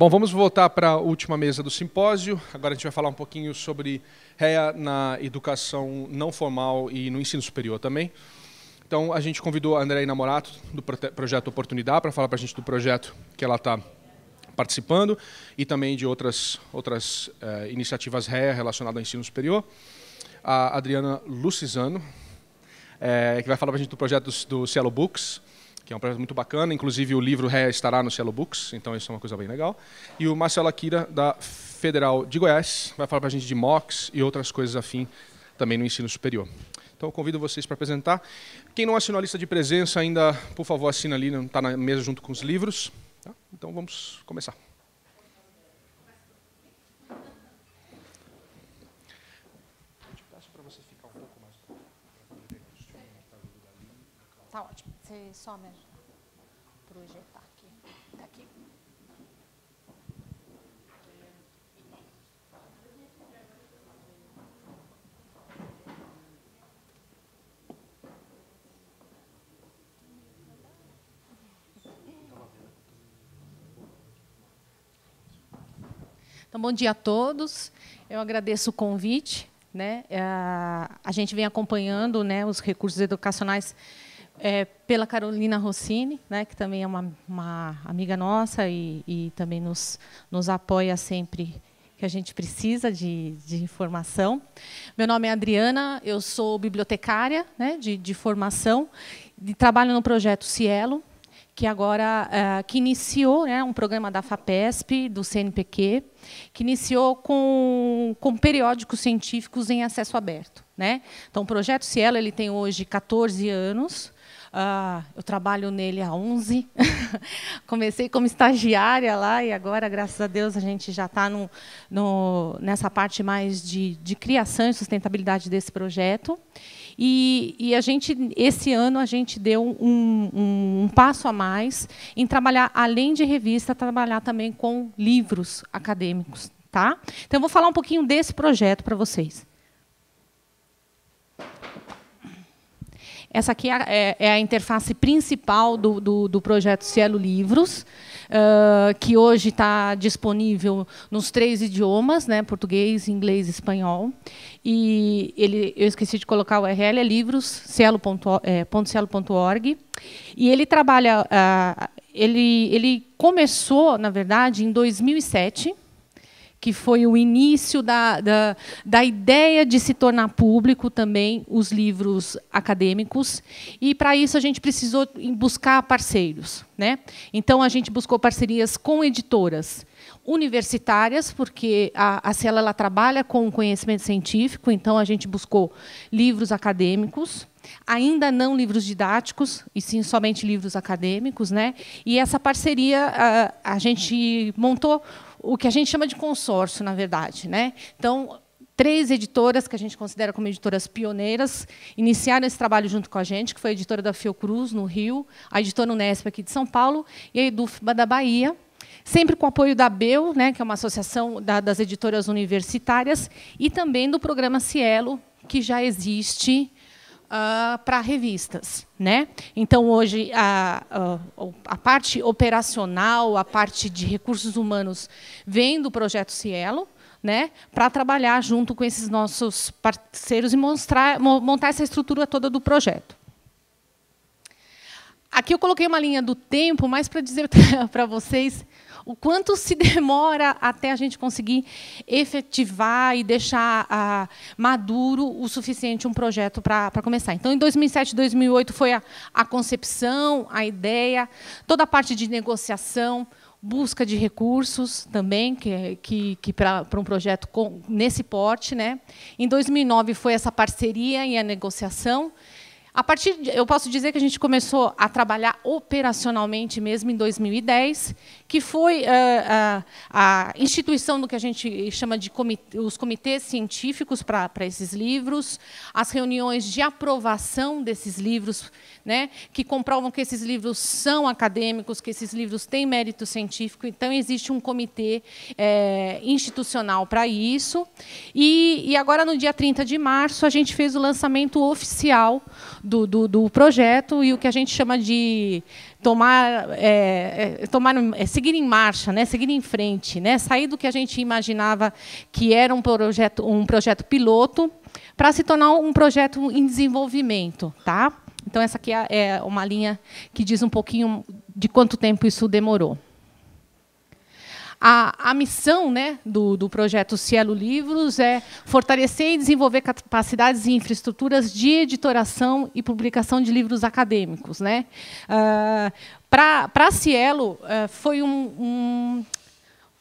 Bom, vamos voltar para a última mesa do simpósio. Agora a gente vai falar um pouquinho sobre REA na educação não formal e no ensino superior também. Então, a gente convidou a Andréia Namorato, do projeto Oportunidade, para falar para a gente do projeto que ela está participando e também de outras, outras eh, iniciativas REA relacionadas ao ensino superior. A Adriana Lucizano, eh, que vai falar para a gente do projeto do, do Cielo Books que é um projeto muito bacana. Inclusive, o livro Ré estará no Cielo Books, então isso é uma coisa bem legal. E o Marcelo Akira, da Federal de Goiás, vai falar para a gente de MOCs e outras coisas afim também no ensino superior. Então, convido vocês para apresentar. Quem não assinou a lista de presença ainda, por favor, assina ali, não está na mesa junto com os livros. Tá? Então, vamos começar. só me projetar aqui. Tá aqui. Então, bom dia a todos. Eu agradeço o convite. Né? Ah, a gente vem acompanhando né, os recursos educacionais é, pela Carolina Rossini, né, que também é uma, uma amiga nossa e, e, também nos, nos apoia sempre que a gente precisa de, de, informação. Meu nome é Adriana, eu sou bibliotecária né, de, de formação e trabalho no projeto Cielo, que agora é, que iniciou né, um programa da FAPESP, do CNPq, que iniciou com, com periódicos científicos em acesso aberto. Né? Então, o projeto Cielo ele tem hoje 14 anos, Uh, eu trabalho nele há 11. Comecei como estagiária lá e agora, graças a Deus, a gente já está nessa parte mais de, de, criação e sustentabilidade desse projeto. E, e, a gente, esse ano, a gente deu um, um, um passo a mais em trabalhar, além de revista, trabalhar também com livros acadêmicos. Tá? Então, eu vou falar um pouquinho desse projeto para vocês. Essa aqui é, é, é a interface principal do, do, do projeto Cielo Livros, uh, que hoje está disponível nos três idiomas, né, português, inglês e espanhol. E ele, eu esqueci de colocar o URL, é livros.cielo.org. É, e ele trabalha... Uh, ele, ele começou, na verdade, em 2007, que foi o início da, da, da, ideia de se tornar público também os livros acadêmicos. E, para isso, a gente precisou buscar parceiros. Né? Então, a gente buscou parcerias com editoras universitárias, porque a, a Ciela ela trabalha com conhecimento científico, então a gente buscou livros acadêmicos ainda não livros didáticos, e sim somente livros acadêmicos, né? E essa parceria a, a gente montou o que a gente chama de consórcio, na verdade. Né? Então, três editoras que a gente considera como editoras pioneiras iniciaram esse trabalho junto com a gente, que foi a editora da Fiocruz, no Rio, a editora Unesp aqui de São Paulo e a Edufba da Bahia, sempre com o apoio da BEU, né, que é uma associação da, das editoras universitárias, e também do programa Cielo, que já existe uh, ah, para revistas. Né? Então, hoje, a, a, a, parte operacional, a parte de recursos humanos, vem do projeto Cielo. Né, para trabalhar junto com esses nossos parceiros e mostrar, montar essa estrutura toda do projeto. Aqui eu coloquei uma linha do tempo, mais para dizer para vocês o quanto se demora até a gente conseguir efetivar e deixar ah, maduro o suficiente um projeto para começar. Então, em 2007, 2008 foi a, a concepção, a ideia, toda a parte de negociação, busca de recursos também, que, é, que, que para um projeto com, nesse porte. Né? Em 2009 foi essa parceria e a negociação. A partir de, eu posso dizer que a gente começou a trabalhar operacionalmente mesmo em 2010, que foi uh, uh, a instituição do que a gente chama de os comitês científicos para esses livros, as reuniões de aprovação desses livros né, que comprovam que esses livros são acadêmicos, que esses livros têm mérito científico. Então, existe um comitê é, institucional para isso. E, e, agora, no dia 30 de março, a gente fez o lançamento oficial do, do, do projeto e o que a gente chama de tomar, é, é, tomar é, seguir em marcha, né? seguir em frente, né? sair do que a gente imaginava que era um projeto, um projeto piloto para se tornar um projeto em desenvolvimento. Tá? Então, essa aqui é, é uma linha que diz um pouquinho de quanto tempo isso demorou. A, a missão né, do, do projeto Cielo Livros é fortalecer e desenvolver capacidades e infraestruturas de editoração e publicação de livros acadêmicos. Né? Uh, ah, Para Cielo, uh, foi um, um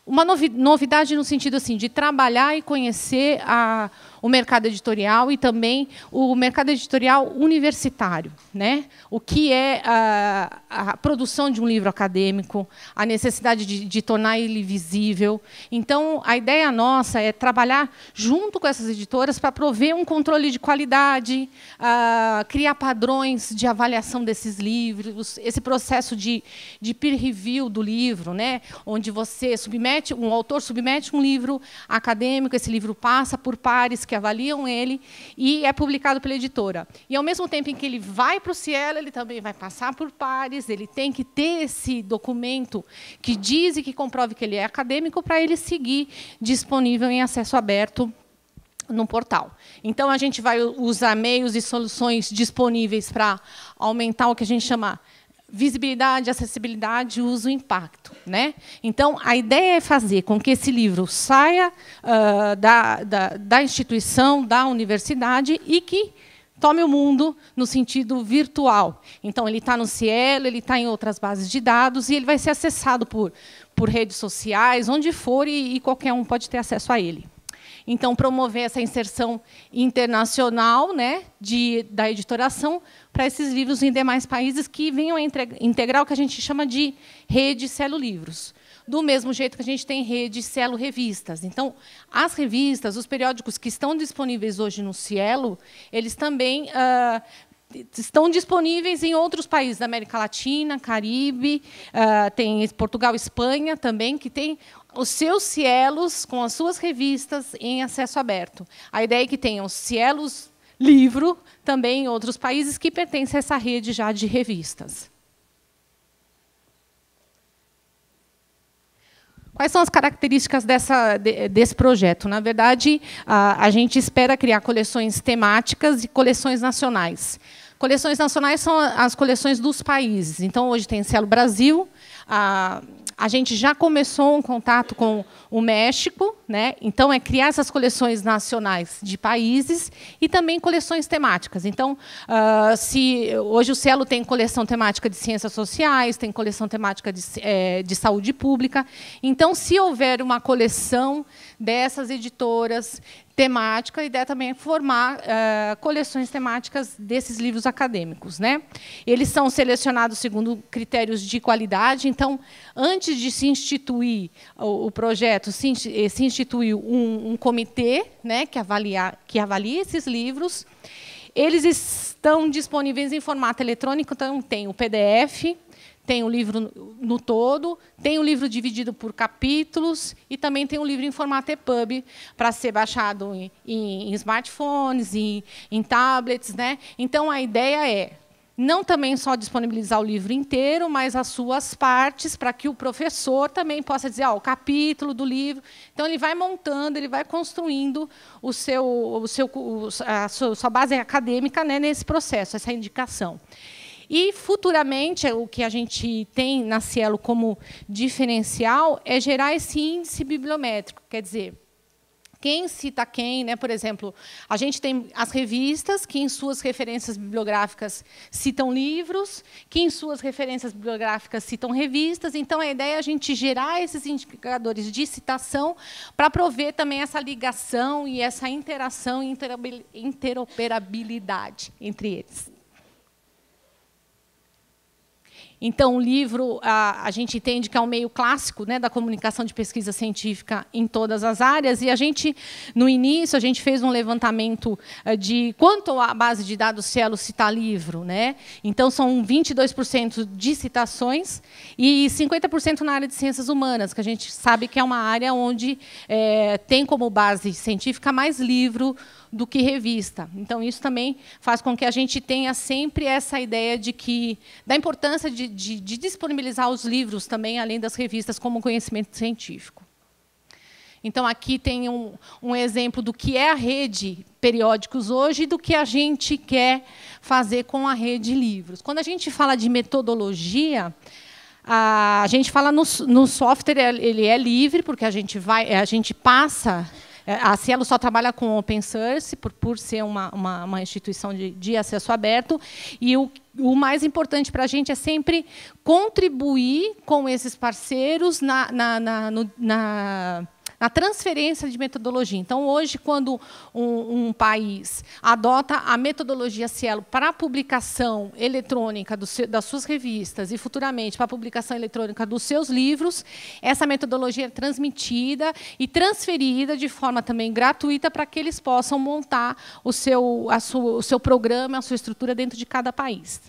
uma novidade no sentido assim de trabalhar e conhecer a, o mercado editorial e também o mercado editorial universitário. Né? O que é a, a produção de um livro acadêmico, a necessidade de, de tornar ele visível. Então, a ideia nossa é trabalhar junto com essas editoras para prover um controle de qualidade, ah, criar padrões de avaliação desses livros, esse processo de, de peer review do livro, né? onde você submete, um autor submete um livro acadêmico, esse livro passa por pares que avaliam ele, e é publicado pela editora. E, ao mesmo tempo em que ele vai para o Cielo, ele também vai passar por pares, ele tem que ter esse documento que diz e que comprove que ele é acadêmico para ele seguir disponível em acesso aberto no portal. Então, a gente vai usar meios e soluções disponíveis para aumentar o que a gente chama visibilidade, acessibilidade, uso e impacto. Né? Então, a ideia é fazer com que esse livro saia uh, da, da, da, instituição, da universidade e que tome o mundo no sentido virtual. Então, ele está no Cielo, ele está em outras bases de dados e ele vai ser acessado por, por redes sociais, onde for, e, e qualquer um pode ter acesso a ele. Então, promover essa inserção internacional né, de, da editoração para esses livros em demais países que venham a integrar o que a gente chama de rede Celo Livros. Do mesmo jeito que a gente tem rede Cielo Revistas. Então, as revistas, os periódicos que estão disponíveis hoje no Cielo, eles também ah, estão disponíveis em outros países da América Latina, Caribe, uh, tem Portugal, Espanha também, que tem os seus cielos com as suas revistas em acesso aberto. A ideia é que tenham cielos livro também em outros países que pertencem a essa rede já de revistas. Quais são as características dessa, desse projeto? Na verdade, a, a gente espera criar coleções temáticas e coleções nacionais. Coleções nacionais são as coleções dos países. Então, hoje tem Cielo Brasil, a, a gente já começou um contato com o México, né? Então, é criar essas coleções nacionais de países e também coleções temáticas. Então, uh, se hoje o Celo tem coleção temática de ciências sociais, tem coleção temática de, é, de saúde pública. Então, se houver uma coleção dessas editoras temática, a ideia também é formar uh, coleções temáticas desses livros acadêmicos. Né? Eles são selecionados segundo critérios de qualidade, então, antes de se instituir o, o projeto, se, eh, se instituir constituiu um, um comitê né, que, avalia, que avalia esses livros. Eles estão disponíveis em formato eletrônico, então tem o PDF, tem o livro no todo, tem o livro dividido por capítulos e também tem o livro em formato EPUB para ser baixado em, em, em smartphones, em, em tablets. Né? Então, a ideia é não também só disponibilizar o livro inteiro, mas as suas partes, para que o professor também possa dizer ó, o capítulo do livro. Então, ele vai montando, ele vai construindo o seu, o seu, a sua base acadêmica né, nesse processo, essa indicação. E, futuramente, o que a gente tem na Cielo como diferencial é gerar esse índice bibliométrico, quer dizer, quem cita quem, né? Por exemplo, a gente tem as revistas que em suas referências bibliográficas citam livros, que em suas referências bibliográficas citam revistas. Então a ideia é a gente gerar esses indicadores de citação para prover também essa ligação e essa interação e interoperabilidade entre eles. Então, o livro, a, a, gente entende que é um meio clássico né, da comunicação de pesquisa científica em todas as áreas. E a gente, no início, a gente fez um levantamento eh, de quanto a base de dados Cielo cita livro. Né? Então, são 22% de citações e 50% na área de ciências humanas, que a gente sabe que é uma área onde é, tem como base científica mais livro do que revista. Então, isso também faz com que a gente tenha sempre essa ideia de que da importância de, de, de disponibilizar os livros também, além das revistas, como conhecimento científico. Então, aqui tem um, um, exemplo do que é a rede periódicos hoje e do que a gente quer fazer com a rede livros. Quando a gente fala de metodologia, a, gente fala no, no software, ele é livre, porque a gente, vai, a gente passa é, a Cielo só trabalha com open source, por, por ser uma, uma, uma instituição de, de acesso aberto, e o o mais importante para a gente é sempre contribuir com esses parceiros na, na, na, no, na na transferência de metodologia. Então, hoje, quando um, um país adota a metodologia Cielo para a publicação eletrônica do, das suas revistas e, futuramente, para a publicação eletrônica dos seus livros, essa metodologia é transmitida e transferida de forma também gratuita para que eles possam montar o seu, sua, o seu programa, a sua estrutura dentro de cada país.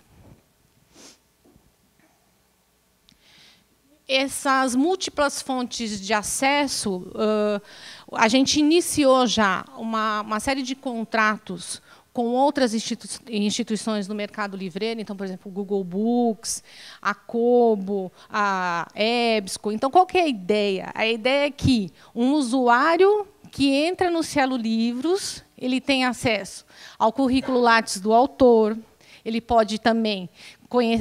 essas múltiplas fontes de acesso, a gente iniciou já uma, uma série de contratos com outras institu instituições no mercado livreiro, então, por exemplo, o Google Books, a Kobo, a EBSCO. Então, qual é a ideia? A ideia é que um usuário que entra no Cielo Livros, ele tem acesso ao currículo Lattes do autor, ele pode também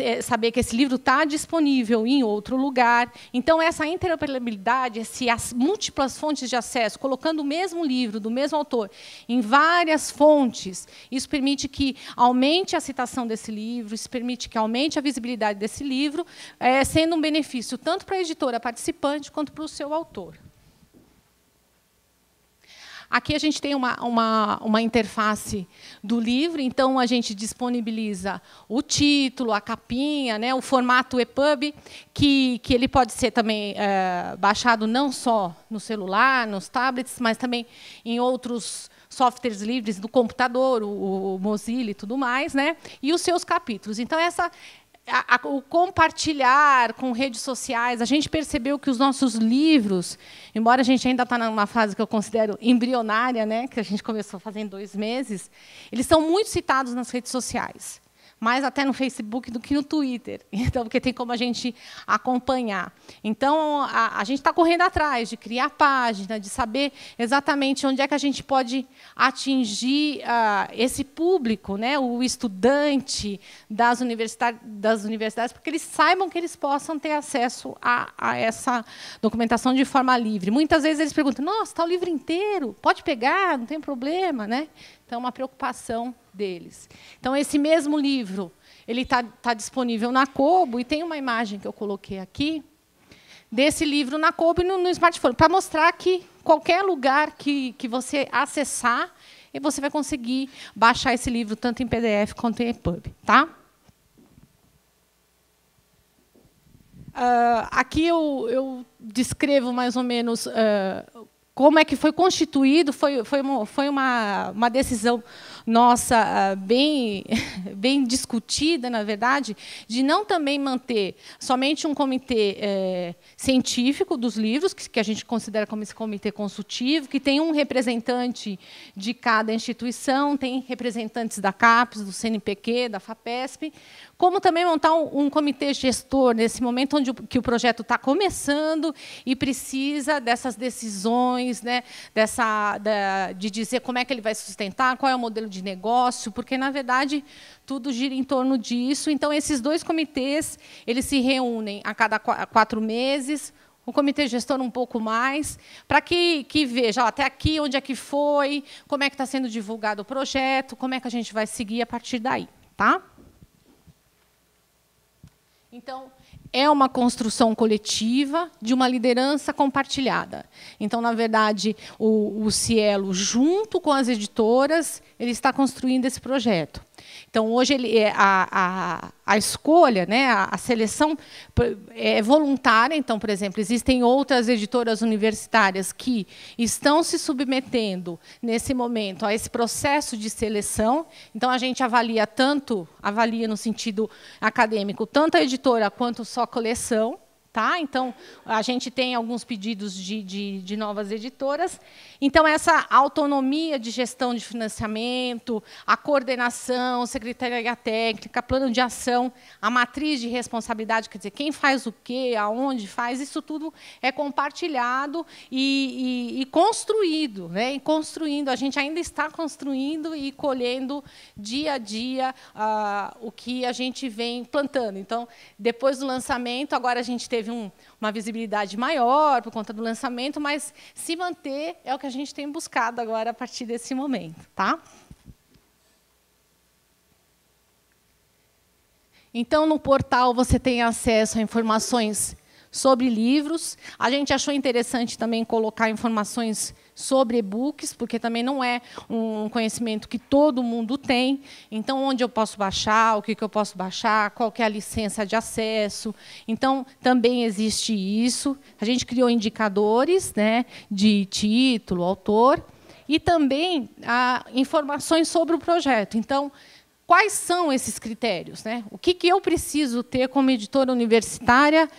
eh, saber que esse livro está disponível em outro lugar. Então, essa interoperabilidade, essas múltiplas fontes de acesso, colocando o mesmo livro do mesmo autor em várias fontes, isso permite que aumente a citação desse livro, isso permite que aumente a visibilidade desse livro, é, sendo um benefício tanto para a editora participante quanto para o seu autor. Aqui a gente tem uma, uma, uma interface do livro, então a gente disponibiliza o título, a capinha, né, o formato EPUB, que, que ele pode ser também é, baixado não só no celular, nos tablets, mas também em outros softwares livres do computador, o, o Mozilla e tudo mais, né? E os seus capítulos. Então essa a, a, o compartilhar com redes sociais, a gente percebeu que os nossos livros, embora a gente ainda está numa fase que eu considero embrionária, né, que a gente começou fazendo dois meses, eles são muito citados nas redes sociais mais até no Facebook do que no Twitter, então porque tem como a gente acompanhar. Então a, a gente está correndo atrás de criar página, de saber exatamente onde é que a gente pode atingir uh, esse público, né, o estudante das, universidade, das universidades, porque eles saibam que eles possam ter acesso a, a essa documentação de forma livre. Muitas vezes eles perguntam: Nossa, está o livro inteiro? Pode pegar? Não tem problema, né? Então, é uma preocupação deles. Então, esse mesmo livro, ele está tá disponível na Kobo, e tem uma imagem que eu coloquei aqui, desse livro na Kobo e no, no smartphone, para mostrar que qualquer lugar que, que você acessar, e você vai conseguir baixar esse livro tanto em PDF quanto em EPUB, tá? Uh, aqui eu, eu, descrevo mais ou menos uh, como é que foi constituído, foi, foi, uma, foi uma, uma decisão nossa ah, bem, bem discutida, na verdade, de não também manter somente um comitê é, científico dos livros, que, que a gente considera como esse comitê consultivo, que tem um representante de cada instituição, tem representantes da CAPES, do CNPq, da FAPESP, como também montar um, um comitê gestor nesse momento onde o, que o projeto está começando e precisa dessas decisões, né, dessa, da, de dizer como é que ele vai sustentar, qual é o modelo de de negócio, porque na verdade tudo gira em torno disso. Então esses dois comitês eles se reúnem a cada quatro meses, o comitê gestor um pouco mais, para que, que veja ó, até aqui onde é que foi, como é que está sendo divulgado o projeto, como é que a gente vai seguir a partir daí, tá? Então é uma construção coletiva de uma liderança compartilhada. Então, na verdade, o, o Cielo, junto com as editoras, ele está construindo esse projeto. Então, hoje, ele, é, a, a, a escolha, né, a, a seleção é voluntária. Então, por exemplo, existem outras editoras universitárias que estão se submetendo, nesse momento, a esse processo de seleção. Então, a gente avalia tanto, avalia no sentido acadêmico, tanto a editora quanto só a coleção. Tá? Então, a gente tem alguns pedidos de, de, de, novas editoras. Então, essa autonomia de gestão de financiamento, a coordenação, secretaria técnica, plano de ação, a matriz de responsabilidade, quer dizer, quem faz o quê, aonde faz, isso tudo é compartilhado e, e, e construído. Né? E construindo, a gente ainda está construindo e colhendo dia a dia ah, o que a gente vem plantando. Então, depois do lançamento, agora a gente teve teve um, uma visibilidade maior por conta do lançamento, mas se manter é o que a gente tem buscado agora a partir desse momento, tá? Então, no portal você tem acesso a informações sobre livros. A gente achou interessante também colocar informações sobre e-books, porque também não é um conhecimento que todo mundo tem. Então, onde eu posso baixar, o que, eu posso baixar, qual é a licença de acesso. Então, também existe isso. A gente criou indicadores né, de título, autor, e também ah, informações sobre o projeto. Então, quais são esses critérios? Né? O que eu preciso ter como editora universitária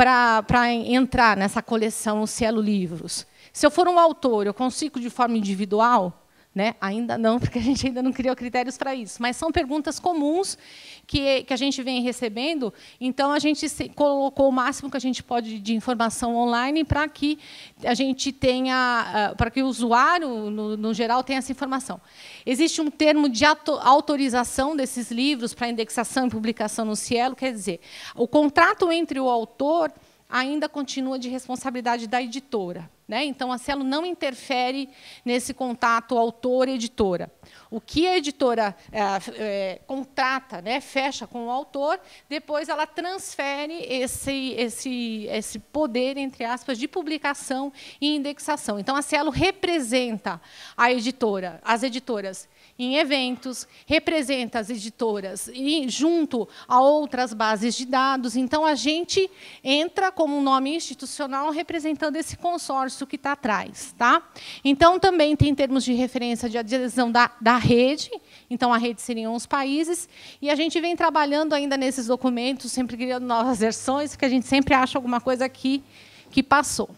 para entrar nessa coleção Cielo Livros. Se eu for um autor, eu consigo de forma individual né? Ainda não, porque a gente ainda não criou critérios para isso. Mas são perguntas comuns que, que a gente vem recebendo. Então, a gente colocou o máximo que a gente pode de informação online para que a gente tenha, ah, para que o usuário, no, no geral, tenha essa informação. Existe um termo de autorização desses livros para indexação e publicação no Cielo, quer dizer, o contrato entre o autor ainda continua de responsabilidade da editora. Né? Então, a Cielo não interfere nesse contato autor-editora. O que a editora é, é, contrata, né, fecha com o autor, depois ela transfere esse, esse, esse poder, entre aspas, de publicação e indexação. Então, a Cielo representa a editora, as editoras em eventos, representa as editoras e junto a outras bases de dados. Então, a gente entra como um nome institucional representando esse consórcio que está atrás. Tá? Então, também tem termos de referência de adesão da, da rede, então a rede seriam os países, e a gente vem trabalhando ainda nesses documentos, sempre criando novas versões, porque a gente sempre acha alguma coisa aqui que passou.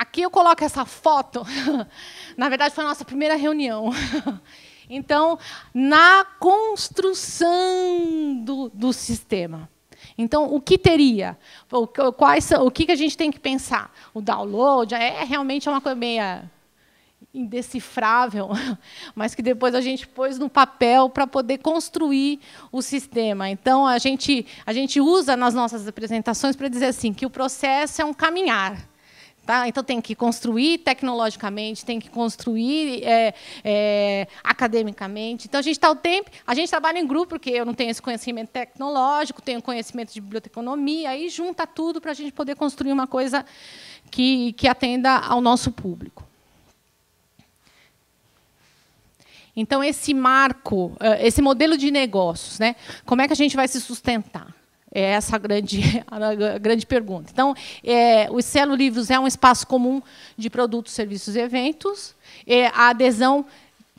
Aqui eu coloco essa foto. Na verdade, foi a nossa primeira reunião. Então, na construção do, do sistema. Então, o que teria? O, quais são, o que a gente tem que pensar? O download é, é realmente é uma coisa meia indecifrável, mas que depois a gente pôs no papel para poder construir o sistema. Então, a gente, a gente usa nas nossas apresentações para dizer assim que o processo é um caminhar. Tá? Então, tem que construir tecnologicamente, tem que construir é, é, academicamente. Então, a gente está o tempo. A gente trabalha em grupo, porque eu não tenho esse conhecimento tecnológico, tenho conhecimento de biblioteconomia, aí junta tudo para a gente poder construir uma coisa que, que atenda ao nosso público. Então, esse marco, é, esse modelo de negócios, né? como é que a gente vai se sustentar? É essa a grande, a grande pergunta. Então, é, o Celo Livros é um espaço comum de produtos, serviços e eventos. É, a adesão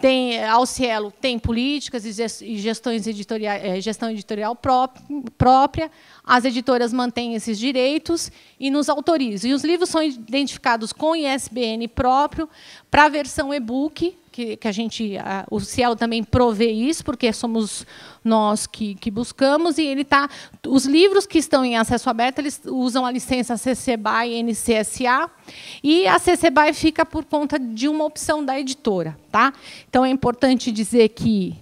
tem, ao Cielo tem políticas e gestões editorial, é, gestão editorial pró própria, as editoras mantêm esses direitos e nos autorizam. E os livros são identificados com ISBN próprio para a versão e-book, que, que a gente, a, o Ciel também provê isso, porque somos nós que, que buscamos, e ele tá, os livros que estão em acesso aberto, eles usam a licença CC BY NCSA, e a CC BY fica por conta de uma opção da editora. Tá? Então, é importante dizer que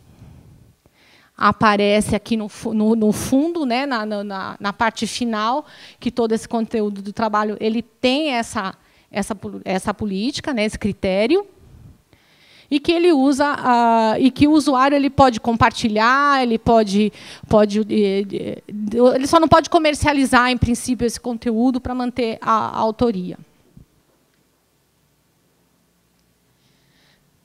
aparece aqui no, no, no fundo, né, na, na, na, parte final, que todo esse conteúdo do trabalho ele tem essa, essa, essa política, né, esse critério e que ele usa e que o usuário ele pode compartilhar, ele pode pode eh, eh, ele só não pode comercializar em princípio esse conteúdo para manter a, a autoria.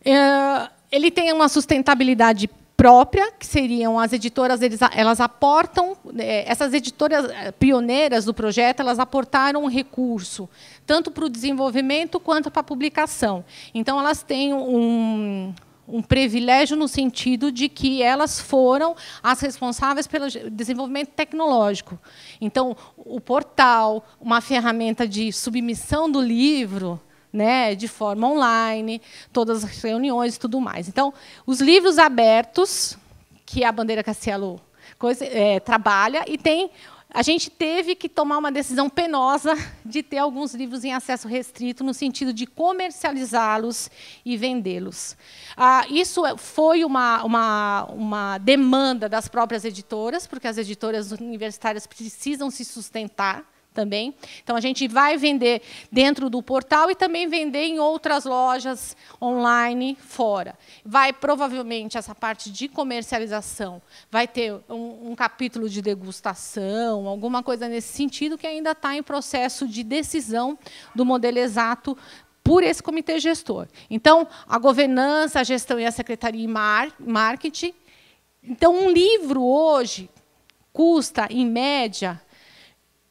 É, ele tem uma sustentabilidade própria, que seriam as editoras, elas aportam, né, essas editoras eh, pioneiras do projeto, elas aportaram um recurso tanto para o desenvolvimento quanto para a publicação. Então, elas têm um, um privilégio no sentido de que elas foram as responsáveis pelo desenvolvimento tecnológico. Então, o portal, uma ferramenta de submissão do livro, né, de forma online, todas as reuniões e tudo mais. Então, os livros abertos, que a bandeira Cassielo é, eh, trabalha, e tem a gente teve que tomar uma decisão penosa de ter alguns livros em acesso restrito, no sentido de comercializá-los e vendê-los. Ah, isso foi uma, uma, uma demanda das próprias editoras, porque as editoras universitárias precisam se sustentar também. Então a gente vai vender dentro do portal e também vender em outras lojas online fora. Vai provavelmente essa parte de comercialização vai ter um, um capítulo de degustação, alguma coisa nesse sentido que ainda está em processo de decisão do modelo exato por esse comitê gestor. Então a governança, a gestão e a secretaria e marketing. Então um livro hoje custa em média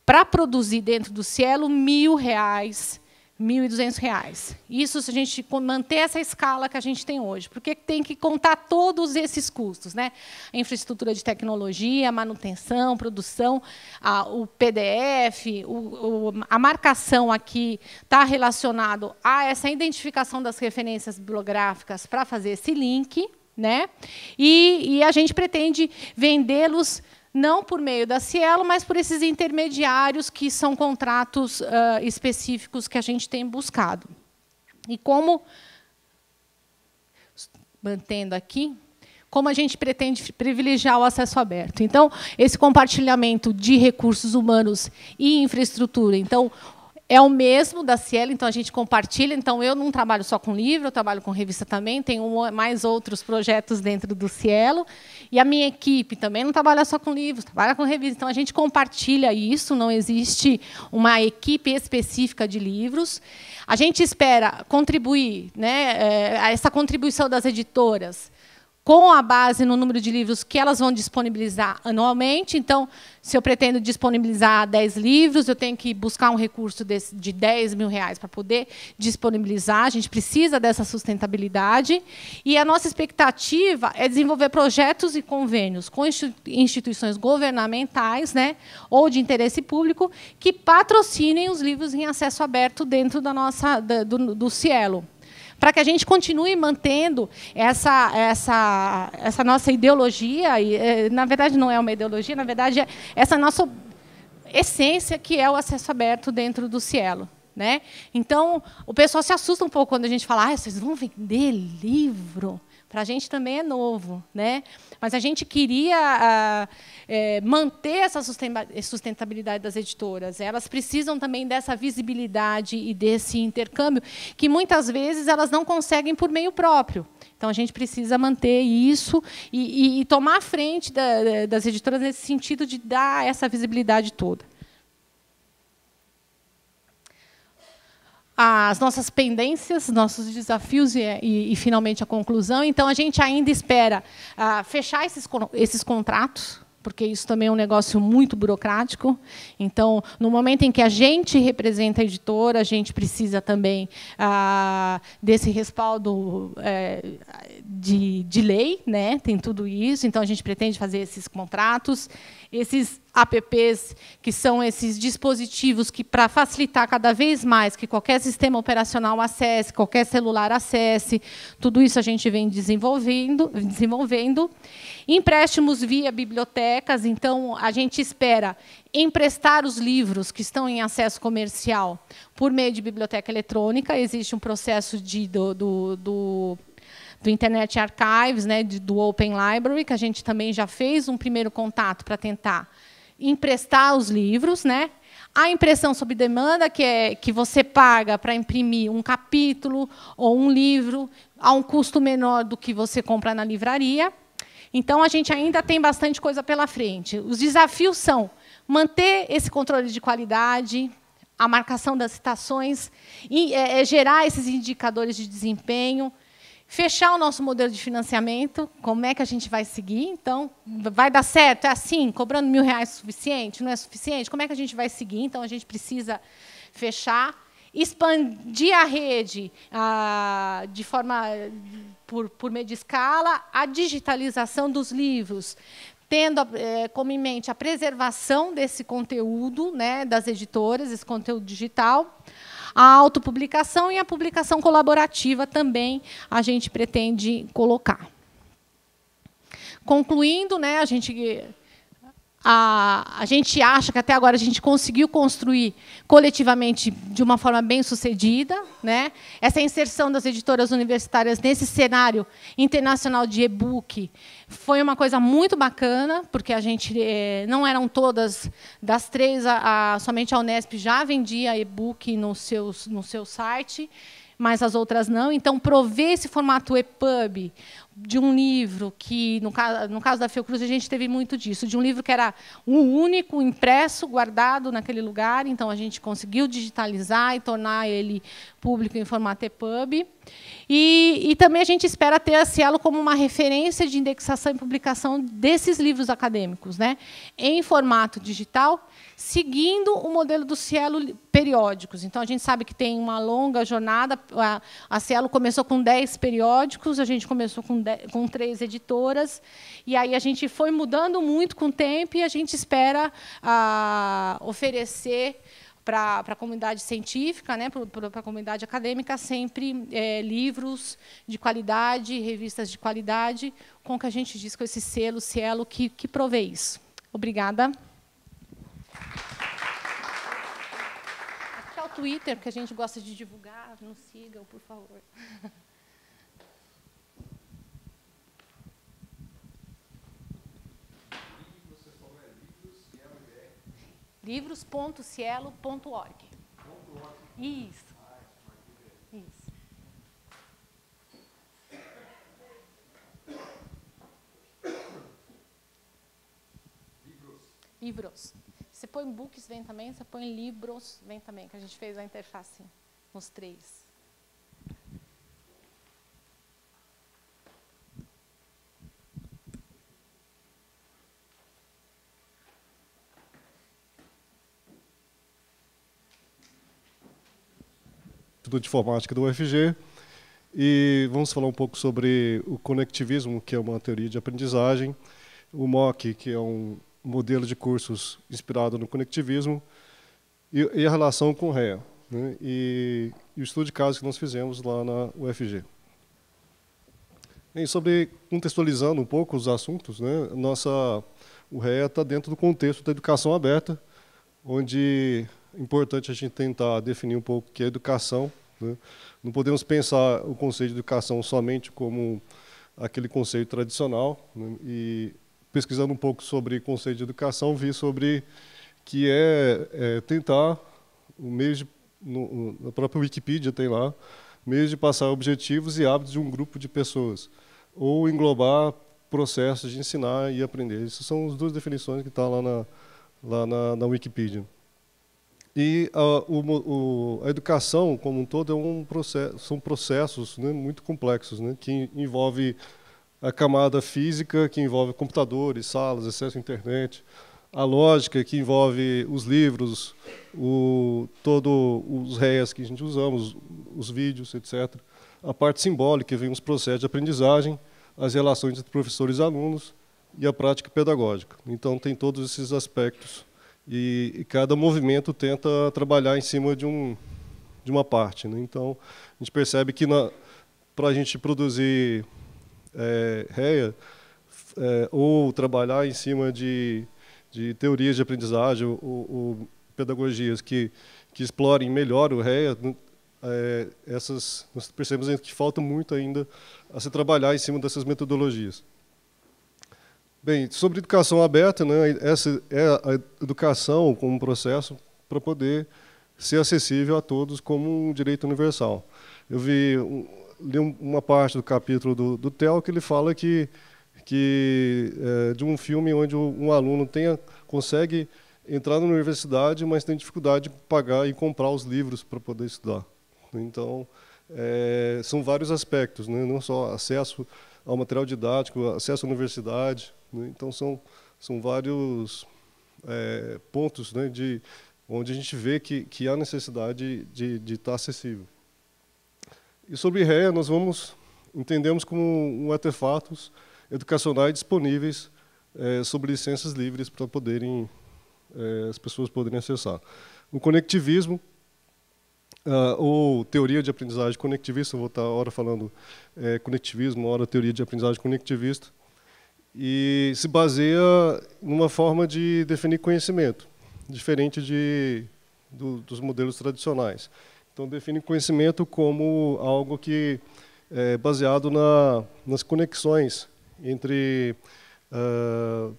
para produzir dentro do Cielo, mil reais, mil e duzentos reais. Isso se a gente manter essa escala que a gente tem hoje, porque tem que contar todos esses custos, né? A infraestrutura de tecnologia, manutenção, produção, a, o PDF, o, o, a marcação aqui está relacionado a essa identificação das referências bibliográficas para fazer esse link, né? E, e a gente pretende vendê-los não por meio da Cielo, mas por esses intermediários que são contratos uh, específicos que a gente tem buscado. E como, mantendo aqui, como a gente pretende privilegiar o acesso aberto. Então, esse compartilhamento de recursos humanos e infraestrutura. Então, é o mesmo da Cielo, então a gente compartilha. Então eu não trabalho só com livro, eu trabalho com revista também, tenho mais outros projetos dentro do Cielo. E a minha equipe também não trabalha só com livros, trabalha com revista. Então a gente compartilha isso, não existe uma equipe específica de livros. A gente espera contribuir, né, eh, essa contribuição das editoras com a base no número de livros que elas vão disponibilizar anualmente. Então, se eu pretendo disponibilizar 10 livros, eu tenho que buscar um recurso de 10 mil reais para poder disponibilizar. A gente precisa dessa sustentabilidade. E a nossa expectativa é desenvolver projetos e convênios com instituições governamentais né, ou de interesse público que patrocinem os livros em acesso aberto dentro da nossa, do, do Cielo para que a gente continue mantendo essa, essa, essa nossa ideologia, e, eh, na verdade não é uma ideologia, na verdade é essa nossa essência que é o acesso aberto dentro do Cielo. Né? Então, o pessoal se assusta um pouco quando a gente fala, ah, vocês vão vender livro? Para a gente também é novo, né? Mas a gente queria é, manter essa sustentabilidade das editoras. Elas precisam também dessa visibilidade e desse intercâmbio que muitas vezes elas não conseguem por meio próprio. Então a gente precisa manter isso e, e, e tomar a frente da, das editoras nesse sentido de dar essa visibilidade toda. as nossas pendências, nossos desafios e, e, e, finalmente a conclusão. Então a gente ainda espera ah, fechar esses, esses contratos, porque isso também é um negócio muito burocrático. Então, no momento em que a gente representa a editora, a gente precisa também ah, desse respaldo eh, de, de lei, né? tem tudo isso. Então, a gente pretende fazer esses contratos esses apps, que são esses dispositivos que, para facilitar cada vez mais que qualquer sistema operacional acesse, qualquer celular acesse, tudo isso a gente vem desenvolvendo. desenvolvendo. Empréstimos via bibliotecas, então a gente espera emprestar os livros que estão em acesso comercial por meio de biblioteca eletrônica. Existe um processo de, do, do, do do Internet Archives, né, do Open Library, que a gente também já fez um primeiro contato para tentar emprestar os livros, né? A impressão sob demanda, que é que você paga para imprimir um capítulo ou um livro a um custo menor do que você compra na livraria. Então a gente ainda tem bastante coisa pela frente. Os desafios são manter esse controle de qualidade, a marcação das citações, e, é, é, gerar esses indicadores de desempenho, fechar o nosso modelo de financiamento, como é que a gente vai seguir? Então, vai dar certo? É assim? Cobrando mil reais é suficiente? Não é suficiente? Como é que a gente vai seguir? Então, a gente precisa fechar, expandir a rede a, ah, de forma por, por meio de escala, a digitalização dos livros, tendo é, como em mente a preservação desse conteúdo, né, das editoras, esse conteúdo digital, a autopublicação e a publicação colaborativa também a gente pretende colocar. Concluindo, né, a gente a, a gente acha que até agora a gente conseguiu construir coletivamente de uma forma bem sucedida. Né? Essa inserção das editoras universitárias nesse cenário internacional de e-book foi uma coisa muito bacana, porque a gente eh, não eram todas das três, a, a, somente a Unesp já vendia e-book no, no seu site mas as outras não. Então, prover esse formato EPUB, de um livro que, no caso, no caso da Fiocruz, a gente teve muito disso, de um livro que era um único, impresso, guardado naquele lugar, então a gente conseguiu digitalizar e tornar ele público em formato EPUB. E, e, também a gente espera ter a Cielo como uma referência de indexação e publicação desses livros acadêmicos, né, em formato digital, seguindo o modelo do Cielo periódicos. Então, a gente sabe que tem uma longa jornada. A, a Cielo começou com 10 periódicos, a gente começou com, com três editoras, e aí a gente foi mudando muito com o tempo e a gente espera a, ah, oferecer para a comunidade científica, né, para a comunidade acadêmica, sempre é, livros de qualidade, revistas de qualidade, com que a gente diz com esse selo, cielo, que, que provê isso. Obrigada. Aqui está é o Twitter, que a gente gosta de divulgar, nos sigam, por favor. livros.cielo.org. Isso. Isso. Livros. Você põe books, vem também. Você põe livros, vem também. Que a gente fez a interface nos três. Instituto de Informática do UFG. E vamos falar um pouco sobre o conectivismo, que é uma teoria de aprendizagem, o MOOC, que é um modelo de cursos inspirado no conectivismo, e, e a relação com o REA, né? e, e, o estudo de caso que nós fizemos lá na UFG. E sobre contextualizando um pouco os assuntos, né? nossa, o REA está dentro do contexto da educação aberta, onde é importante a gente tentar definir um pouco o que é educação né? Não podemos pensar o conceito de educação somente como aquele conceito tradicional. Né? E pesquisando um pouco sobre conceito de educação, vi sobre que é, é tentar o meio de no, na própria Wikipedia tem lá meios de passar objetivos e hábitos de um grupo de pessoas ou englobar processos de ensinar e aprender. Essas são as duas definições que está lá na, lá na, na Wikipedia. E a, ah, o, o, a educação, como um todo, é um processo, são processos né, muito complexos, né, que envolve a camada física, que envolve computadores, salas, acesso à internet, a lógica, que envolve os livros, o, todo os réis que a gente usamos, os vídeos, etc. A parte simbólica, que vem os processos de aprendizagem, as relações entre professores e alunos e a prática pedagógica. Então, tem todos esses aspectos e, e cada movimento tenta trabalhar em cima de, um, de uma parte. Né? Então, a gente percebe que para a gente produzir é, REA, é, ou trabalhar em cima de, de teorias de aprendizagem ou, ou pedagogias que, que explorem melhor o REA, né, é, essas, nós percebemos que falta muito ainda a se trabalhar em cima dessas metodologias. Bem, sobre educação aberta, né, essa é a educação como um processo para poder ser acessível a todos como um direito universal. Eu vi li uma parte do capítulo do, do Theo que ele fala que, que é, de um filme onde um aluno tenha, consegue entrar na universidade, mas tem dificuldade de pagar e comprar os livros para poder estudar. Então, é, são vários aspectos, né, não só acesso ao material didático, acesso à universidade, né? Então, são, são vários é, pontos né, de, onde a gente vê que, que há necessidade de, estar tá acessível. E sobre REA, nós vamos entendemos como um artefatos educacionais disponíveis é, sobre licenças livres para poderem é, as pessoas poderem acessar. O conectivismo, ah, ou teoria de aprendizagem conectivista, vou estar hora falando é, conectivismo, hora teoria de aprendizagem conectivista, e se baseia numa forma de definir conhecimento, diferente de, do, dos modelos tradicionais. Então, define conhecimento como algo que é baseado na, nas conexões entre uh,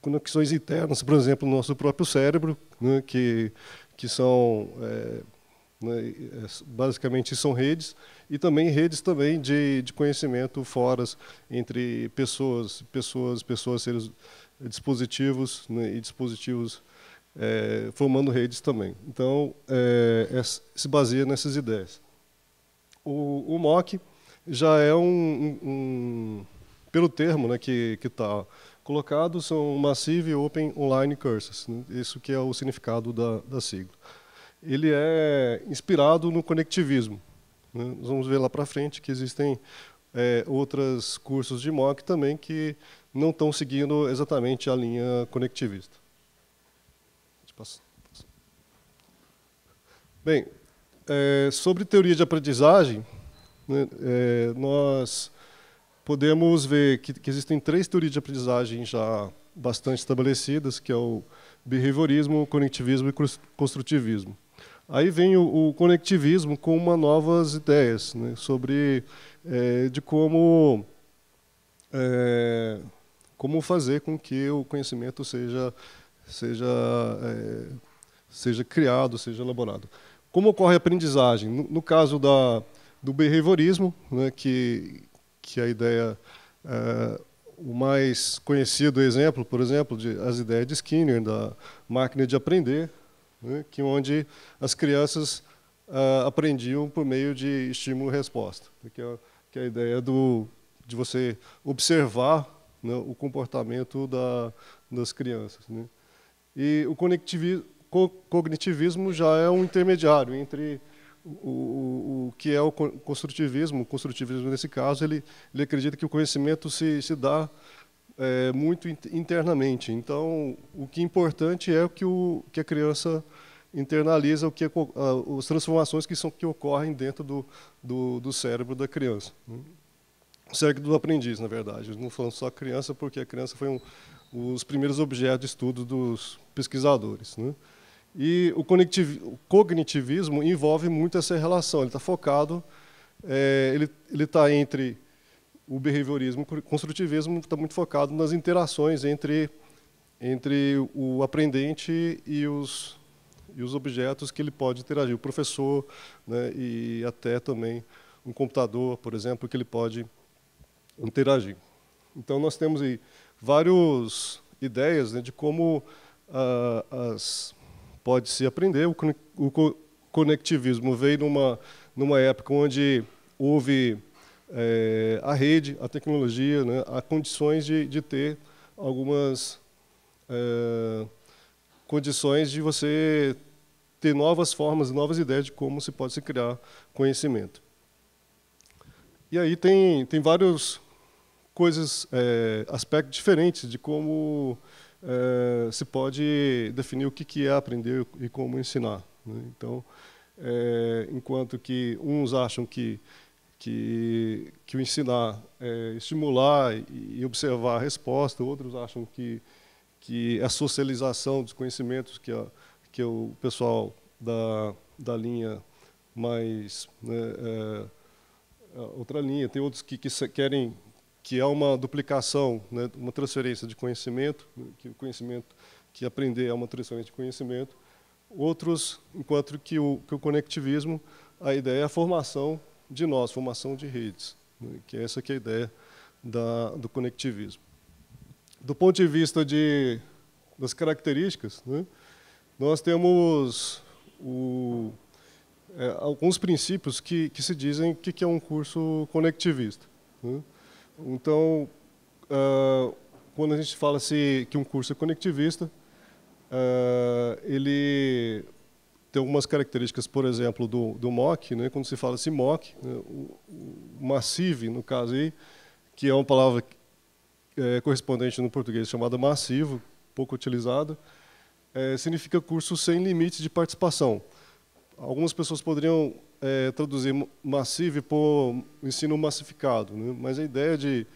conexões internas, por exemplo, no nosso próprio cérebro, né, que, que são é, né? É, basicamente são redes e também redes também de, de conhecimento, foras entre pessoas, pessoas, pessoas, seres, dispositivos né? e dispositivos é, formando redes também. Então é, é, se baseia nessas ideias. O, o MOC já é um, um pelo termo né, que está colocado, são Massive Open Online Courses. Né? Isso que é o significado da, da sigla ele é inspirado no conectivismo. Né? Nós vamos ver lá para frente que existem é, outros cursos de MOOC também que não estão seguindo exatamente a linha conectivista. Bem, é, sobre teoria de aprendizagem, né, é, nós podemos ver que, que, existem três teorias de aprendizagem já bastante estabelecidas, que é o behaviorismo, o conectivismo e construtivismo. Aí vem o, o conectivismo com uma novas ideias né, sobre é, de como é, como fazer com que o conhecimento seja seja é, seja criado, seja elaborado. Como ocorre a aprendizagem? No, no caso da do behaviorismo, né, que que a ideia é, o mais conhecido exemplo, por exemplo, de as ideias de Skinner da máquina de aprender, né, que onde as crianças uh, aprendiam por meio de estímulo-resposta, né, que, é, que é a ideia do, de você observar né, o comportamento da, das crianças. Né. E o co cognitivismo já é um intermediário entre o, o, o, que é o construtivismo. O construtivismo, nesse caso, ele, ele acredita que o conhecimento se, se dá é, muito internamente. Então, o que é importante é que, o, que a criança internaliza o que, as transformações que, são, que ocorrem dentro do, do, do cérebro da criança. Né? O cérebro do aprendiz, na verdade. não falando só criança, porque a criança foi um, os primeiros objetos de estudo dos pesquisadores. Né? E o, cognitivismo envolve muito essa relação. Ele está focado, é, ele está entre o behaviorismo o construtivismo está muito focado nas interações entre, entre o aprendente e os, e os objetos que ele pode interagir, o professor né, e até também um computador, por exemplo, que ele pode interagir. Então, nós temos aí várias ideias né, de como ah, as, pode se aprender. O, o conectivismo veio numa, numa época onde houve é, a rede, a tecnologia, né, a condições de, de ter algumas é, condições de você ter novas formas, novas ideias de como se pode se criar conhecimento. E aí tem, tem vários coisas, é, aspectos diferentes de como é, se pode definir o que é aprender e como ensinar. Né? Então, é, enquanto que uns acham que que, que o ensinar, é, estimular e, observar a resposta. Outros acham que, que a socialização dos conhecimentos que, a, que o pessoal da, da linha mais... Né, é, outra linha. Tem outros que, que querem que é uma duplicação, né, uma transferência de conhecimento, que o conhecimento que aprender é uma transferência de conhecimento. Outros, enquanto que o, que o conectivismo, a ideia é a formação de nós, formação de redes, né, que que é essa que é a ideia da, do conectivismo. Do ponto de vista de, das características, né, nós temos o, é, alguns princípios que, que, se dizem que, que é um curso conectivista. Né. Então, uh, quando a gente fala se, que um curso é conectivista, uh, ele tem algumas características, por exemplo, do, do mock, né? quando se fala esse assim, mock, né? o, o massive, no caso aí, que é uma palavra é, correspondente no português chamada massivo, pouco utilizada, é, significa curso sem limites de participação. Algumas pessoas poderiam é, traduzir massive por ensino massificado, né? mas a ideia de,